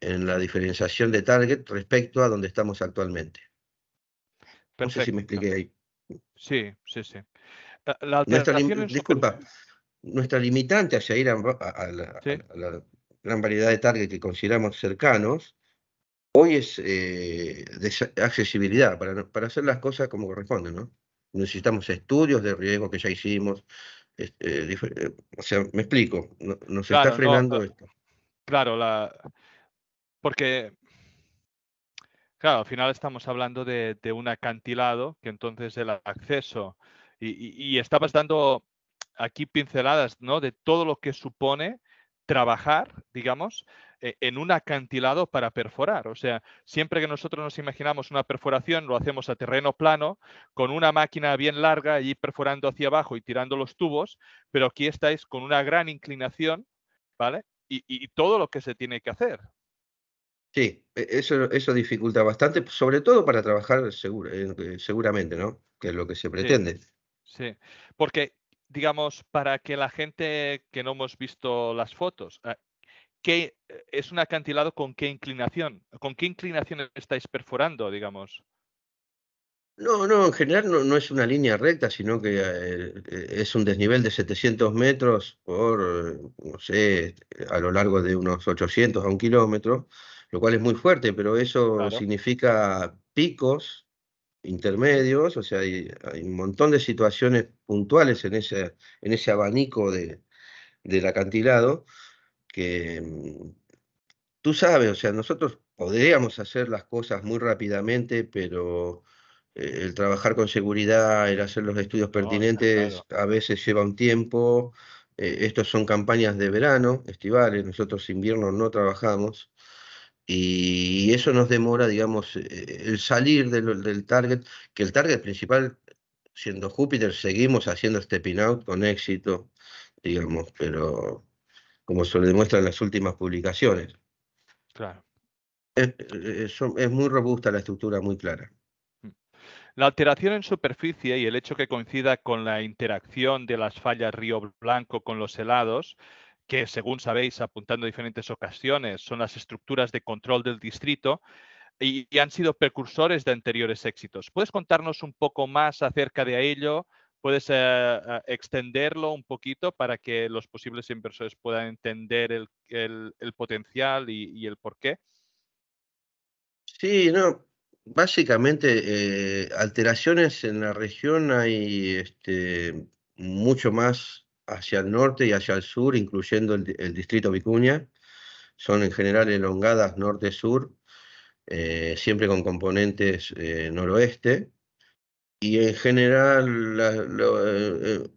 en la diferenciación de target respecto a donde estamos actualmente. No sé si me expliqué ahí. Sí, sí, sí. disculpa, nuestra limitante hacia ir a, la, gran variedad de target que consideramos cercanos, hoy es eh, de accesibilidad, para, hacer las cosas como corresponde, ¿no? Necesitamos estudios de riesgo que ya hicimos, eh, eh, o sea, me explico, no, nos está frenando esto. Claro, la, porque, claro, al final estamos hablando de, un acantilado, que entonces el acceso, y, y, dando aquí pinceladas ¿no? de todo lo que supone trabajar, digamos, e-, en un acantilado para perforar. O sea, siempre que nosotros nos imaginamos una perforación, lo hacemos a terreno plano, con una máquina bien larga allí perforando hacia abajo y tirando los tubos, pero aquí estáis con una gran inclinación, ¿vale? Y, todo lo que se tiene que hacer. Sí, e-, eso, eso dificulta bastante, sobre todo para trabajar seguro, eh, seguramente, ¿no? Que es lo que se pretende. Sí, porque digamos, para que la gente que no hemos visto las fotos, eh, ¿qué, eh, ¿es un acantilado con qué inclinación? ¿Con qué inclinación estáis perforando, digamos? No, no, en general no, es una línea recta, sino que eh, es un desnivel de 700 metros por, no sé, a lo largo de unos 800 a un kilómetro, lo cual es muy fuerte, pero eso significa picos intermedios, o sea, hay, un montón de situaciones puntuales en ese, en ese abanico del acantilado que mm, tú sabes, o sea, nosotros podríamos hacer las cosas muy rápidamente, pero eh, el trabajar con seguridad, el hacer los estudios pertinentes a veces lleva un tiempo. Eh, estos son campañas de verano, estivales, nosotros invierno no trabajamos y eso nos demora, digamos, eh, el salir del, del, target, que el target principal, siendo Júpiter, seguimos haciendo este pin out con éxito, digamos, pero como se lo demuestran las últimas publicaciones. Claro. es, eh, es muy robusta la estructura, muy clara. Mm. La alteración en superficie y el hecho que coincida con la interacción de las fallas Río Blanco con los helados que según sabéis, apuntando a diferentes ocasiones, son las estructuras de control del distrito y, han sido precursores de anteriores éxitos. ¿Puedes contarnos un poco más acerca de ello? ¿Puedes eh, extenderlo un poquito para que los posibles inversores puedan entender el, potencial y, el por qué? Sí, no. Básicamente, eh, alteraciones en la región hay este, mucho más hacia el norte y hacia el sur, incluyendo el, distrito Vicuña. Son en general elongadas norte-sur, eh, siempre con componentes eh, noroeste. Y en general, eh,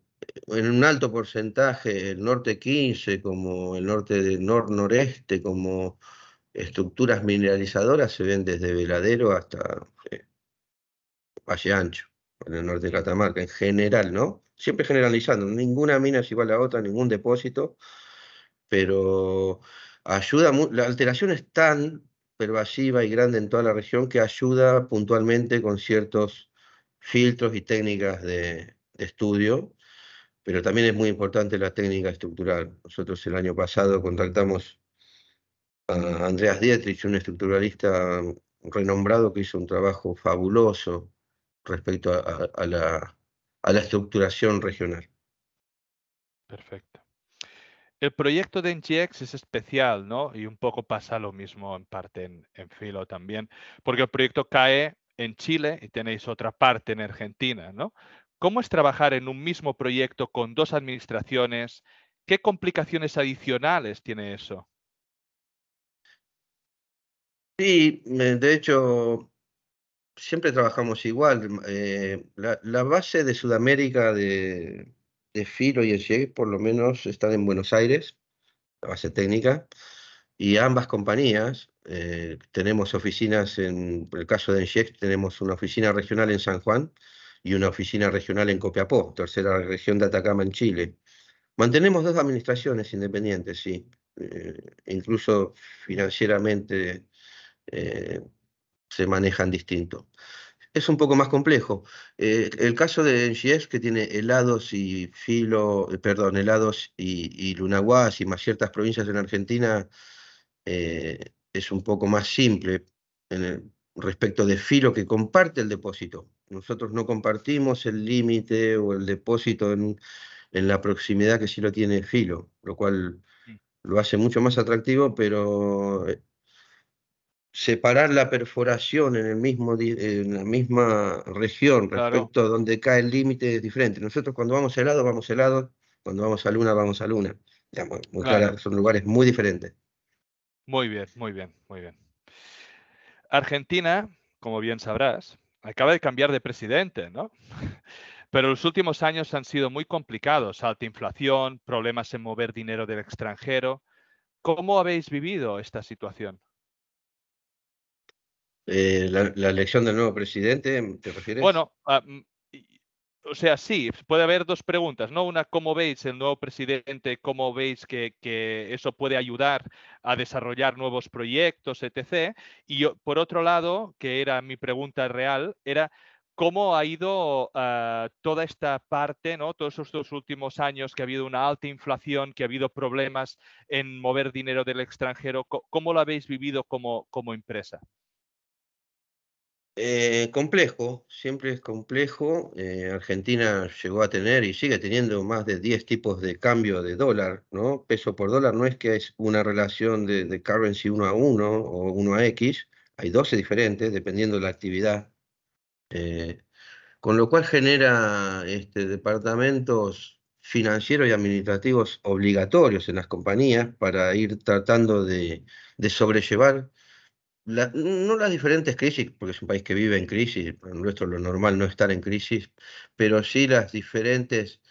en un alto porcentaje, el norte 15, como el norte del nor-noreste, como estructuras mineralizadoras, se ven desde Veladero hasta Valle Ancho, en el norte de Catamarca, en general, ¿no? siempre generalizando, ninguna mina es igual a otra, ningún depósito, pero ayuda, la alteración es tan pervasiva y grande en toda la región que ayuda puntualmente con ciertos filtros y técnicas de, estudio, pero también es muy importante la técnica estructural. Nosotros el año pasado contactamos a Andreas Dietrich, un estructuralista renombrado que hizo un trabajo fabuloso respecto a la a la estructuración regional. Perfecto. El proyecto de NGX es especial, ¿no? Y un poco pasa lo mismo en parte en, Filo también, porque el proyecto cae en Chile y tenéis otra parte en Argentina, ¿no? ¿Cómo es trabajar en un mismo proyecto con dos administraciones? ¿Qué complicaciones adicionales tiene eso? Sí, de hecho, siempre trabajamos igual. Eh, la, base de Sudamérica de, de Filo y el por lo menos, están en Buenos Aires, la base técnica, y ambas compañías. Eh, tenemos oficinas, en, el caso de Enchex, tenemos una oficina regional en San Juan y una oficina regional en Copiapó, tercera región de Atacama en Chile. Mantenemos dos administraciones independientes, sí, eh, incluso financieramente se manejan distinto. Es un poco más complejo. Eh, el caso de NGS, que tiene helados y filo, eh, perdón, helados y, lunaguas y más ciertas provincias en Argentina, eh, es un poco más simple en el, respecto de filo que comparte el depósito. Nosotros no compartimos el límite o el depósito en, en la proximidad que sí lo tiene filo, lo cual lo hace mucho más atractivo, pero separar la perforación en, el mismo, en la misma región respecto a donde cae el límite es diferente. Nosotros cuando vamos a helado, vamos a helado, cuando vamos a luna, vamos a luna. Claro, son lugares muy diferentes. Muy bien, muy bien, muy bien. Argentina, como bien sabrás, acaba de cambiar de presidente, ¿no? *laughs* Pero los últimos años han sido muy complicados, alta inflación, problemas en mover dinero del extranjero. ¿Cómo habéis vivido esta situación? Eh, la, elección del nuevo presidente, mm, ¿te refieres? Bueno, ah, mm, o sea, sí, puede haber dos preguntas, ¿no? Una, ¿cómo veis el nuevo presidente? ¿Cómo veis que, eso puede ayudar a desarrollar nuevos proyectos, etc.? Y por otro lado, que era mi pregunta real, era cómo ha ido ah, toda esta parte, ¿no? todos estos últimos años que ha habido una alta inflación, que ha habido problemas en mover dinero del extranjero, ¿cómo lo habéis vivido como empresa? Eh, complejo, siempre es complejo. Eh, Argentina llegó a tener y sigue teniendo más de 10 tipos de cambio de dólar, ¿no? Peso por dólar no es que es una relación de, currency 1 a 1 o 1 a X, hay 12 diferentes dependiendo de la actividad. Eh, con lo cual genera este, departamentos financieros y administrativos obligatorios en las compañías para ir tratando de sobrellevar no las diferentes crisis, porque es un país que vive en crisis, para nuestro lo normal no estar en crisis, pero sí las diferentes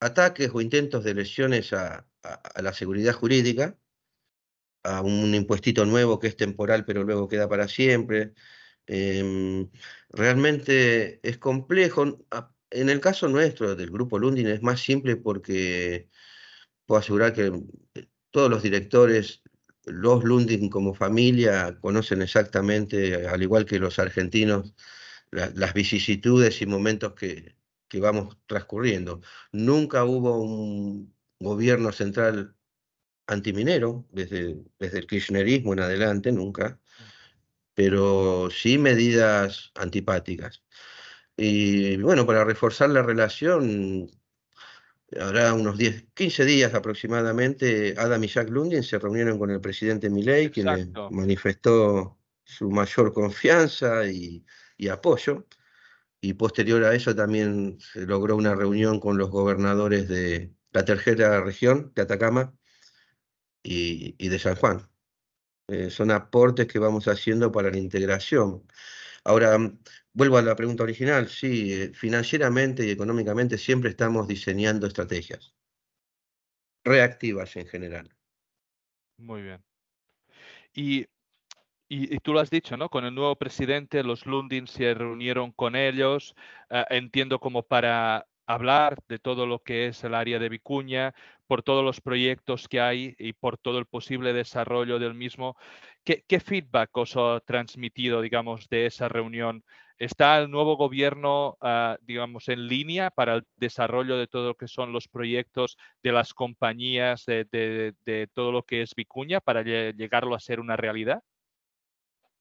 ataques o intentos de lesiones a, la seguridad jurídica, a un impuestito nuevo que es temporal pero luego queda para siempre. Em, realmente es complejo. En el caso nuestro del grupo Lundin es más simple porque puedo asegurar que eh, todos los directores los Lundin como familia conocen exactamente, al igual que los argentinos, las vicisitudes y momentos que, vamos transcurriendo. Nunca hubo un gobierno central antiminero, desde, desde el kirchnerismo en adelante, nunca, pero sí medidas antipáticas. Y bueno, para reforzar la relación, habrá unos 10, 15 días aproximadamente, Adam y Jack Lundin se reunieron con el presidente Milei, quien manifestó su mayor confianza y, apoyo. Y posterior a eso también se logró una reunión con los gobernadores de la tercera región de Atacama y, de San Juan. Eh, son aportes que vamos haciendo para la integración. Ahora, vuelvo a la pregunta original. Sí, eh, financieramente y económicamente siempre estamos diseñando estrategias reactivas en general. Muy bien. Y, tú lo has dicho, ¿no? Con el nuevo presidente, los Lundin se reunieron con ellos, ah, entiendo como para hablar de todo lo que es el área de Vicuña, por todos los proyectos que hay y por todo el posible desarrollo del mismo. ¿Qué, feedback os ha transmitido, digamos, de esa reunión? ¿Está el nuevo gobierno, ah, digamos, en línea para el desarrollo de todo lo que son los proyectos de las compañías, de, de todo lo que es Vicuña, para llegarlo a ser una realidad?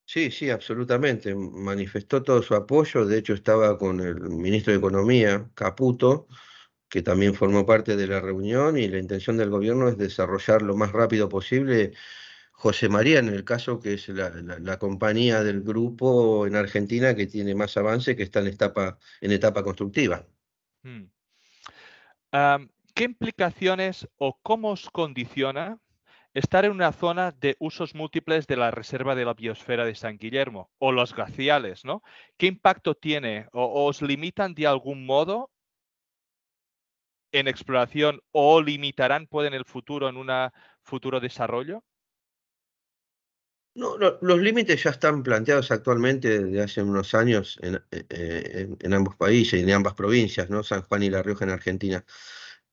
Sí, sí, absolutamente. Manifestó todo su apoyo. De hecho, estaba con el ministro de Economía, Caputo, que también formó parte de la reunión y la intención del gobierno es desarrollar lo más rápido posible José María, en el caso que es la, compañía del grupo en Argentina que tiene más avance, que está en etapa, en etapa constructiva. Hmm. ¿Qué implicaciones o cómo os condiciona estar en una zona de usos múltiples de la Reserva de la Biosfera de San Guillermo o los glaciales? ¿no? ¿Qué impacto tiene o os limitan de algún modo en exploración o limitarán, puede en el futuro, en un futuro desarrollo? No, los límites ya están planteados actualmente desde hace unos años eh, eh, en, ambos países, y en ambas provincias, ¿no? San Juan y La Rioja en Argentina.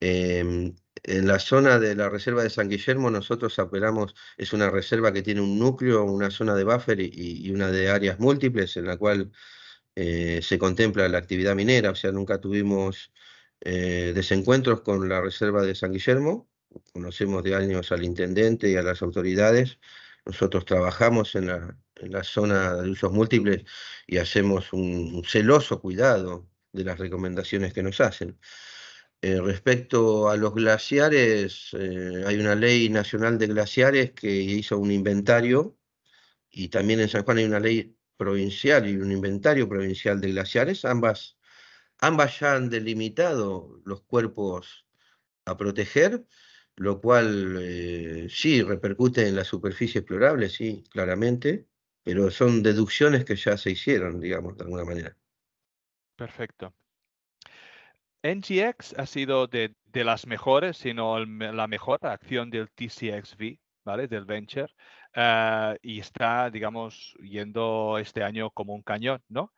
Em, en la zona de la reserva de San Guillermo nosotros operamos, es una reserva que tiene un núcleo, una zona de buffer y, una de áreas múltiples en la cual eh, se contempla la actividad minera, o sea, nunca tuvimos desencuentros con la reserva de San Guillermo, conocemos de años al intendente y a las autoridades nosotros trabajamos en la, zona de usos múltiples y hacemos un, celoso cuidado de las recomendaciones que nos hacen. Eh, respecto a los glaciares, eh, hay una ley nacional de glaciares que hizo un inventario y también en San Juan hay una ley provincial y un inventario provincial de glaciares. Ambas, ambas ya han delimitado los cuerpos a proteger lo cual eh, sí repercute en la superficie explorable, sí, claramente, pero son deducciones que ya se hicieron, digamos, de alguna manera. Perfecto. NGX ha sido de, las mejores, sino la mejor acción del TCXV, ¿vale? Del venture. Eh, y está, digamos, yendo este año como un cañón, ¿no?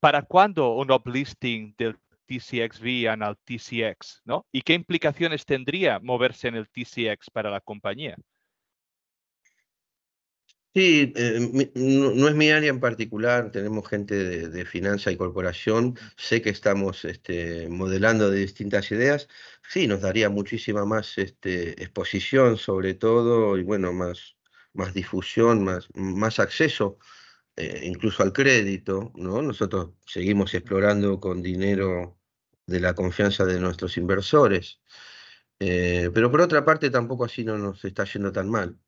¿Para cuándo un uplisting del TCXV en el TCX, ¿no? ¿Y qué implicaciones tendría moverse en el TCX para la compañía? Sí, eh, no, es mi área en particular, tenemos gente de, finanza y corporación, sé que estamos este, modelando de distintas ideas, sí, nos daría muchísima más este, exposición sobre todo y bueno, más, difusión, más, acceso eh, incluso al crédito, ¿no? Nosotros seguimos explorando con dinero de la confianza de nuestros inversores. Eh, pero por otra parte, tampoco así no nos está yendo tan mal.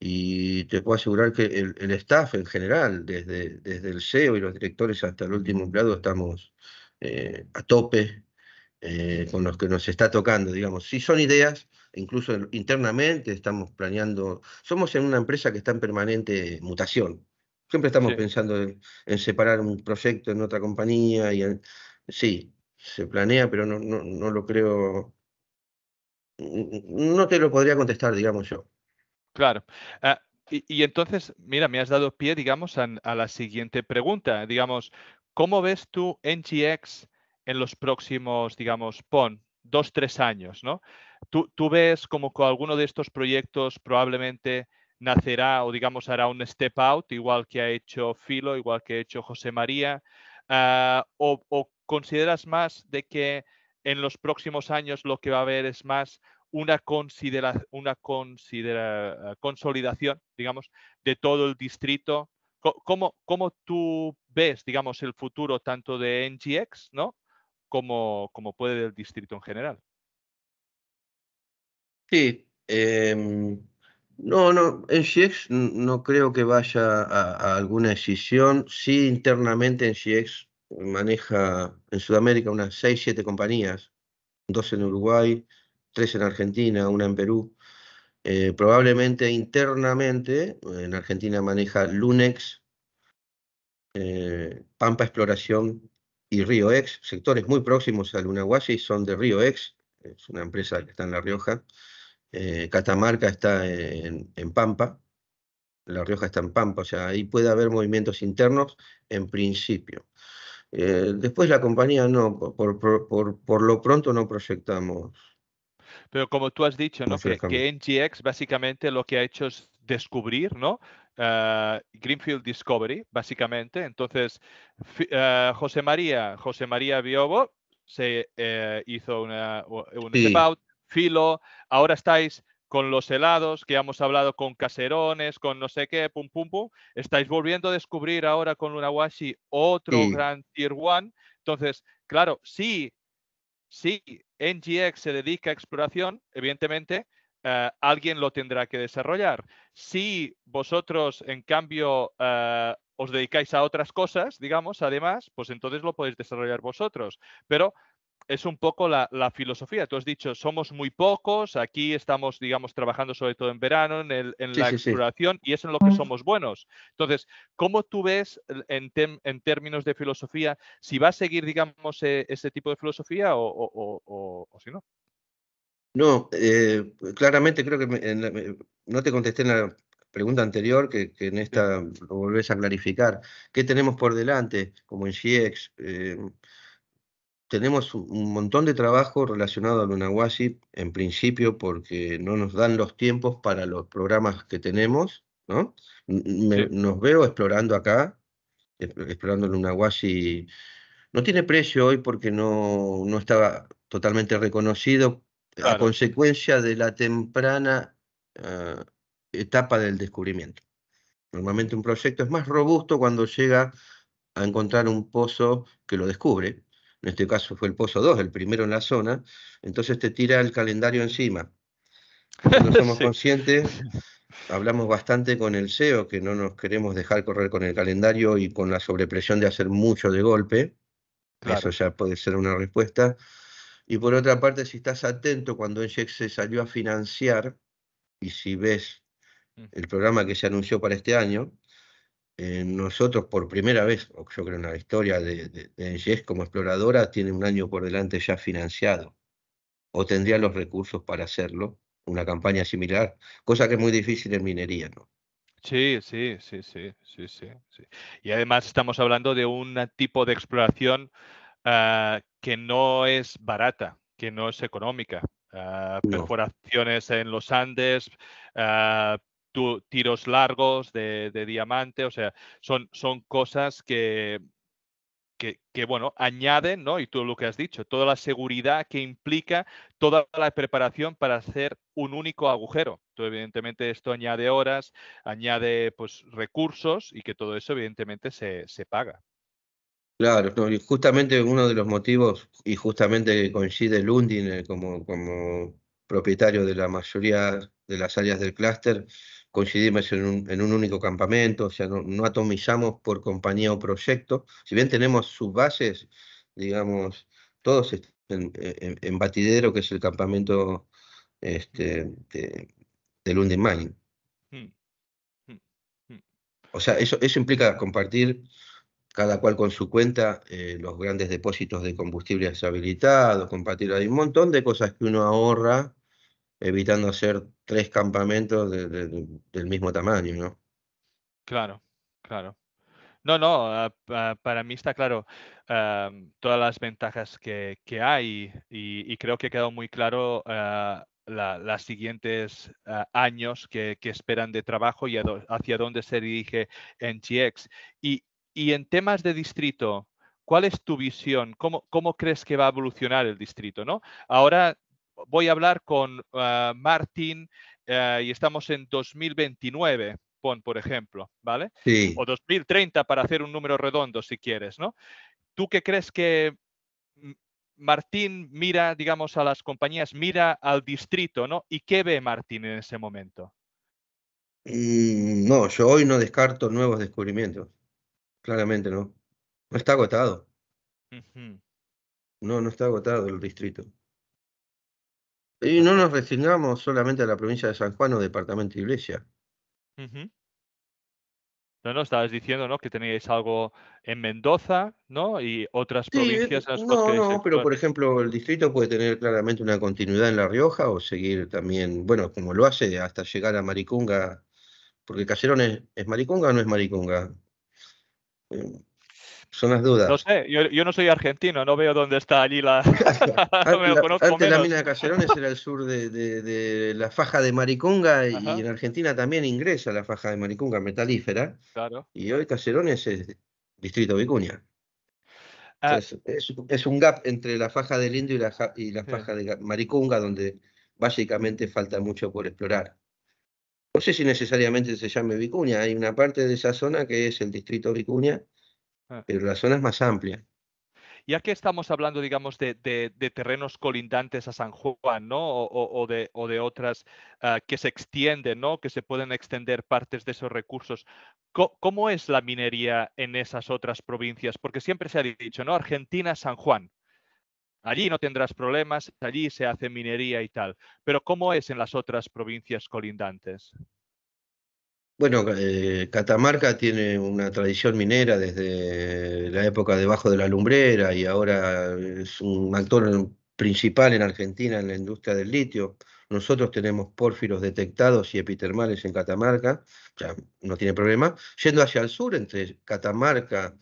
Y te puedo asegurar que el, staff en general, desde, desde el CEO y los directores hasta el último empleado, estamos eh, a tope eh, con los que nos está tocando, digamos. Si son ideas, incluso internamente estamos planeando. Somos en una empresa que está en permanente mutación. Siempre estamos pensando en, separar un proyecto en otra compañía y sí, se planea, pero no, lo creo. No te lo podría contestar, digamos yo. Claro. Ah, y, entonces, mira, me has dado pie, digamos, a, la siguiente pregunta. Digamos, ¿cómo ves tú NGX en los próximos, digamos, PON, dos, tres años, ¿no? ¿Tú, ves como que alguno de estos proyectos probablemente nacerá o, digamos, hará un step out, igual que ha hecho Filo, igual que ha hecho José María? Ah, o, o, ¿Consideras más de que en los próximos años lo que va a haber es más una, considera una consolidación, digamos, de todo el distrito? ¿Cómo, tú ves, digamos, el futuro tanto de NGX, ¿no? Como, como puede del distrito en general. Sí. Em, no, no, NGX no creo que vaya a, alguna decisión. Sí, internamente NGX maneja en Sudamérica unas 6, 7 compañías, dos en Uruguay, tres en Argentina, una en Perú. Eh, probablemente internamente, en Argentina maneja Lunex, eh, Pampa Exploración y Río Ex, sectores muy próximos al Unahuasi, son de Río Ex, es una empresa que está en La Rioja. Eh, Catamarca está en, en Pampa, La Rioja está en Pampa, o sea, ahí puede haber movimientos internos en principio. Eh, después la compañía no, por, lo pronto no proyectamos. Pero como tú has dicho, ¿no? que, NGX básicamente lo que ha hecho es descubrir, ¿no? Ah, Greenfield Discovery, básicamente. Entonces, ah, José María, José María Biobo se eh, hizo una, un filo. Ahora estáis con los helados, que hemos hablado con caserones, con no sé qué, pum, pum, pum. Estáis volviendo a descubrir ahora con Lunawashi otro gran Tier one Entonces, claro, sí, sí, NGX se dedica a exploración, evidentemente, eh, alguien lo tendrá que desarrollar. Si vosotros, en cambio, eh, os dedicáis a otras cosas, digamos, además, pues entonces lo podéis desarrollar vosotros. Pero es un poco la, filosofía. Tú has dicho, somos muy pocos, aquí estamos, digamos, trabajando sobre todo en verano, en, la exploración, y es en lo que mm. somos buenos. Entonces, ¿cómo tú ves en, términos de filosofía si va a seguir, digamos, e, ese tipo de filosofía o, si no? No, eh, claramente creo que no te contesté en la pregunta anterior, que, en esta lo volvés a clarificar. ¿Qué tenemos por delante, como en CIEX? Eh, tenemos un montón de trabajo relacionado al Lunawasi en principio porque no nos dan los tiempos para los programas que tenemos, ¿no? Nos veo explorando acá, explorando el No tiene precio hoy porque no, estaba totalmente reconocido eh, a consecuencia de la temprana eh, etapa del descubrimiento. Normalmente un proyecto es más robusto cuando llega a encontrar un pozo que lo descubre, en este caso fue el Pozo 2, el primero en la zona, entonces te tira el calendario encima. No *laughs* somos conscientes, *laughs* hablamos bastante con el CEO, que no nos queremos dejar correr con el calendario y con la sobrepresión de hacer mucho de golpe. Eso ya puede ser una respuesta. Y por otra parte, si estás atento cuando Enchex se salió a financiar, y si ves el programa que se anunció para este año, eh, nosotros por primera vez, yo creo en la historia de, de, como exploradora, tiene un año por delante ya financiado o tendría los recursos para hacerlo, una campaña similar, cosa que es muy difícil en minería, ¿no? Sí, sí, sí, sí, sí, sí. Y además estamos hablando de un tipo de exploración ah, que no es barata, que no es económica. Ah, perforaciones en los Andes, ah, tiros largos de, diamante, o sea, son, son cosas que, que, bueno, añaden, ¿no? Y tú lo que has dicho, toda la seguridad que implica toda la preparación para hacer un único agujero. evidentemente, esto añade horas, añade pues recursos y que todo eso, evidentemente, se, se paga. Claro, y justamente uno de los motivos, y justamente coincide Lundin eh, como, como propietario de la mayoría de las áreas del clúster, coincidimos en un, único campamento, o sea, no, atomizamos por compañía o proyecto. Si bien tenemos sus bases, digamos, todos en, Batidero, que es el campamento este, de, del Mine. Hmm. Hmm. Hmm. O sea, eso, implica compartir cada cual con su cuenta eh, los grandes depósitos de combustible habilitados, compartir. Hay un montón de cosas que uno ahorra evitando ser tres campamentos del mismo tamaño, ¿no? Claro, claro. No, no, ah, para mí está claro todas las ventajas que, hay y, creo que ha quedado muy claro ah, los siguientes ah, años que, esperan de trabajo y hacia dónde se dirige NGX. Y, y en temas de distrito, ¿cuál es tu visión? ¿Cómo, ¿Cómo, crees que va a evolucionar el distrito? ¿no? Ahora voy a hablar con ah, Martín eh, y estamos en 2029, pon, por ejemplo, ¿vale? Sí. O 2030 para hacer un número redondo, si quieres, ¿no? ¿Tú qué crees que Martín mira, digamos, a las compañías, mira al distrito, ¿no? ¿Y qué ve Martín en ese momento? Mm, no, yo hoy no descarto nuevos descubrimientos. Claramente no. No está agotado. No, no está agotado el distrito. Y no nos restringamos solamente a la provincia de San Juan o departamento de Iglesia. No, no, estabas diciendo ¿no? que tenéis algo en Mendoza ¿no? y otras eh, provincias. no, no, pero por ejemplo, el distrito puede tener claramente una continuidad en La Rioja o seguir también, bueno, como lo hace, hasta llegar a Maricunga, porque Caserón es, Maricunga o no es Maricunga. Eh, son las dudas. No sé, yo, yo no soy argentino, no veo dónde está allí la. *laughs* *laughs* *laughs* no me antes la mina de Cacerones era el sur de, de, la faja de Maricunga y, en Argentina también ingresa la faja de Maricunga metalífera. Claro. Y hoy Cacerones es distrito Vicuña. Ah. es, un gap entre la faja del Indio y la, y la faja de Maricunga, donde básicamente falta mucho por explorar. No sé si necesariamente se llame Vicuña, hay una parte de esa zona que es el distrito Vicuña, Ah. Pero la zona es más amplia. Ya que estamos hablando, digamos, de, de, terrenos colindantes a San Juan, ¿no? O, de, o de, otras ah, que se extienden, ¿no? Que se pueden extender partes de esos recursos. ¿Cómo, es la minería en esas otras provincias? Porque siempre se ha dicho, ¿no? Argentina, San Juan. Allí no tendrás problemas, allí se hace minería y tal. Pero ¿cómo es en las otras provincias colindantes? Bueno, eh, Catamarca tiene una tradición minera desde la época debajo de la lumbrera y ahora es un actor principal en Argentina en la industria del litio. Nosotros tenemos pórfiros detectados y epitermales en Catamarca, ya no tiene problema. Yendo hacia el sur, entre Catamarca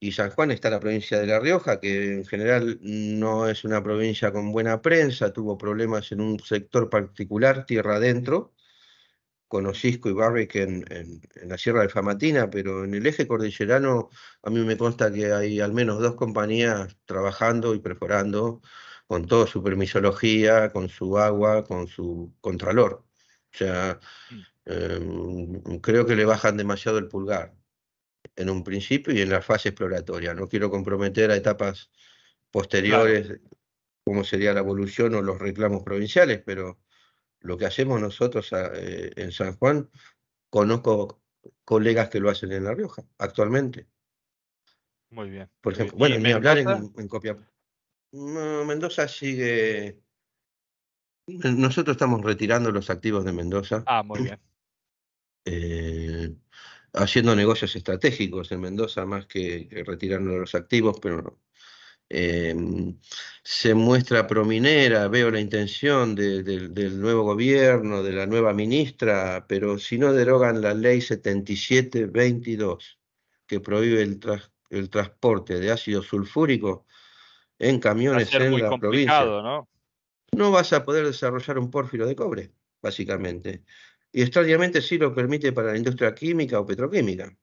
y San Juan está la provincia de La Rioja, que en general no es una provincia con buena prensa, tuvo problemas en un sector particular, tierra adentro, con Osisco y Barrick en, en, la Sierra de Famatina, pero en el eje cordillerano a mí me consta que hay al menos dos compañías trabajando y perforando con toda su permisología, con su agua, con su contralor. O sea, em, creo que le bajan demasiado el pulgar en un principio y en la fase exploratoria. No quiero comprometer a etapas posteriores cómo como sería la evolución o los reclamos provinciales, pero lo que hacemos nosotros ah, eh, en San Juan, conozco colegas que lo hacen en La Rioja actualmente. Muy bien. Por eh, ejemplo, bueno, ni hablar en, copia. Mendoza sigue. Nosotros estamos retirando los activos de Mendoza. Ah, muy bien. *clears throat* Eh, haciendo negocios estratégicos en Mendoza más que, que retirando los activos, pero Em, se muestra prominera, veo la intención del nuevo gobierno, de la nueva ministra, pero si no derogan la ley 7722, que prohíbe el, transporte de ácido sulfúrico en camiones en la provincia, ¿no? no vas a poder desarrollar un pórfiro de cobre, básicamente. Y extrañamente sí lo permite para la industria química o petroquímica.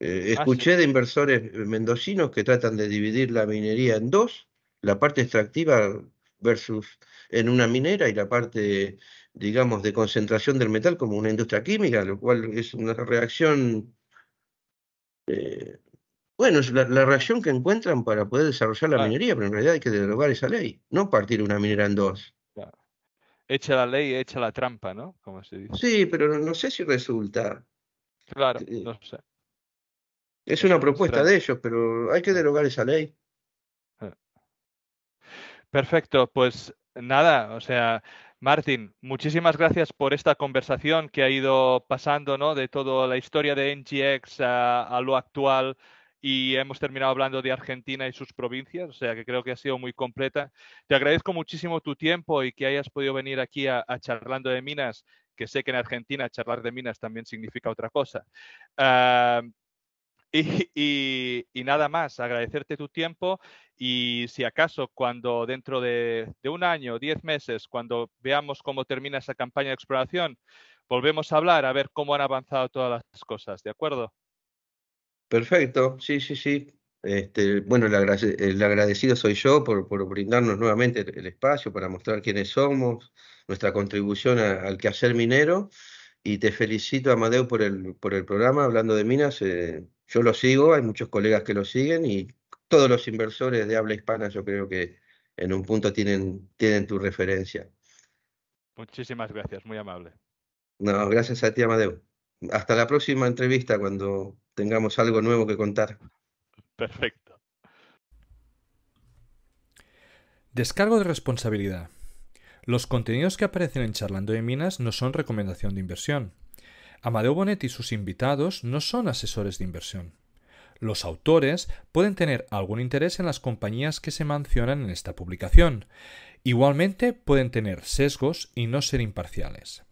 Eh, ah, escuché de inversores eh, mendocinos que tratan de dividir la minería en dos, la parte extractiva versus en una minera y la parte, digamos, de concentración del metal como una industria química, lo cual es una reacción, eh, bueno, es la, reacción que encuentran para poder desarrollar la minería, pero en realidad hay que derogar esa ley, no partir una minera en dos. Echa la ley, echa la trampa, ¿no? Como se dice. Sí, pero no sé si resulta. Claro, no sé. Es una eh, propuesta de ellos, pero hay que derogar esa ley. Ah. Perfecto, pues nada, o sea, Martín, muchísimas gracias por esta conversación que ha ido pasando, ¿no? De toda la historia de NGX a, lo actual y hemos terminado hablando de Argentina y sus provincias, o sea que creo que ha sido muy completa. Te agradezco muchísimo tu tiempo y que hayas podido venir aquí a, charlando de minas, que sé que en Argentina charlar de minas también significa otra cosa. Ah, *laughs* Y, nada más, agradecerte tu tiempo y si acaso cuando dentro de, un año, diez meses, cuando veamos cómo termina esa campaña de exploración, volvemos a hablar, a ver cómo han avanzado todas las cosas, ¿de acuerdo? Perfecto, sí, sí, sí. Este, bueno, el, agradecido soy yo por, por brindarnos nuevamente el, espacio para mostrar quiénes somos, nuestra contribución al quehacer minero. Y te felicito, Amadeu, por el, por el programa Hablando de Minas. Eh, yo lo sigo, hay muchos colegas que lo siguen y todos los inversores de habla hispana yo creo que en un punto tienen, tienen tu referencia. Muchísimas gracias, muy amable. No, gracias a ti, Amadeo. Hasta la próxima entrevista cuando tengamos algo nuevo que contar. Perfecto. Descargo de responsabilidad. Los contenidos que aparecen en Charlando de Minas no son recomendación de inversión. Amadeo Bonet y sus invitados no son asesores de inversión. Los autores pueden tener algún interés en las compañías que se mencionan en esta publicación. Igualmente pueden tener sesgos y no ser imparciales.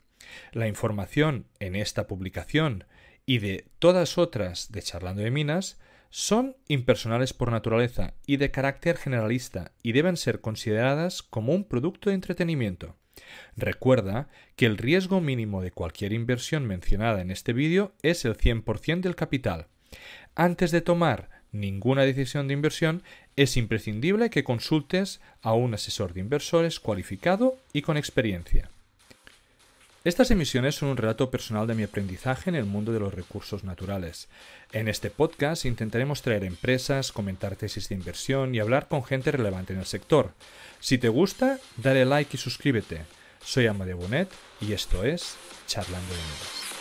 La información en esta publicación y de todas otras de Charlando de Minas son impersonales por naturaleza y de carácter generalista y deben ser consideradas como un producto de entretenimiento. Recuerda que el riesgo mínimo de cualquier inversión mencionada en este vídeo es el 100% del capital. Antes de tomar ninguna decisión de inversión, es imprescindible que consultes a un asesor de inversores cualificado y con experiencia. Estas emisiones son un relato personal de mi aprendizaje en el mundo de los recursos naturales. En este podcast intentaremos traer empresas, comentar tesis de inversión y hablar con gente relevante en el sector. Si te gusta, dale like y suscríbete. Soy Amade Bonet y esto es Charlando de Mundo.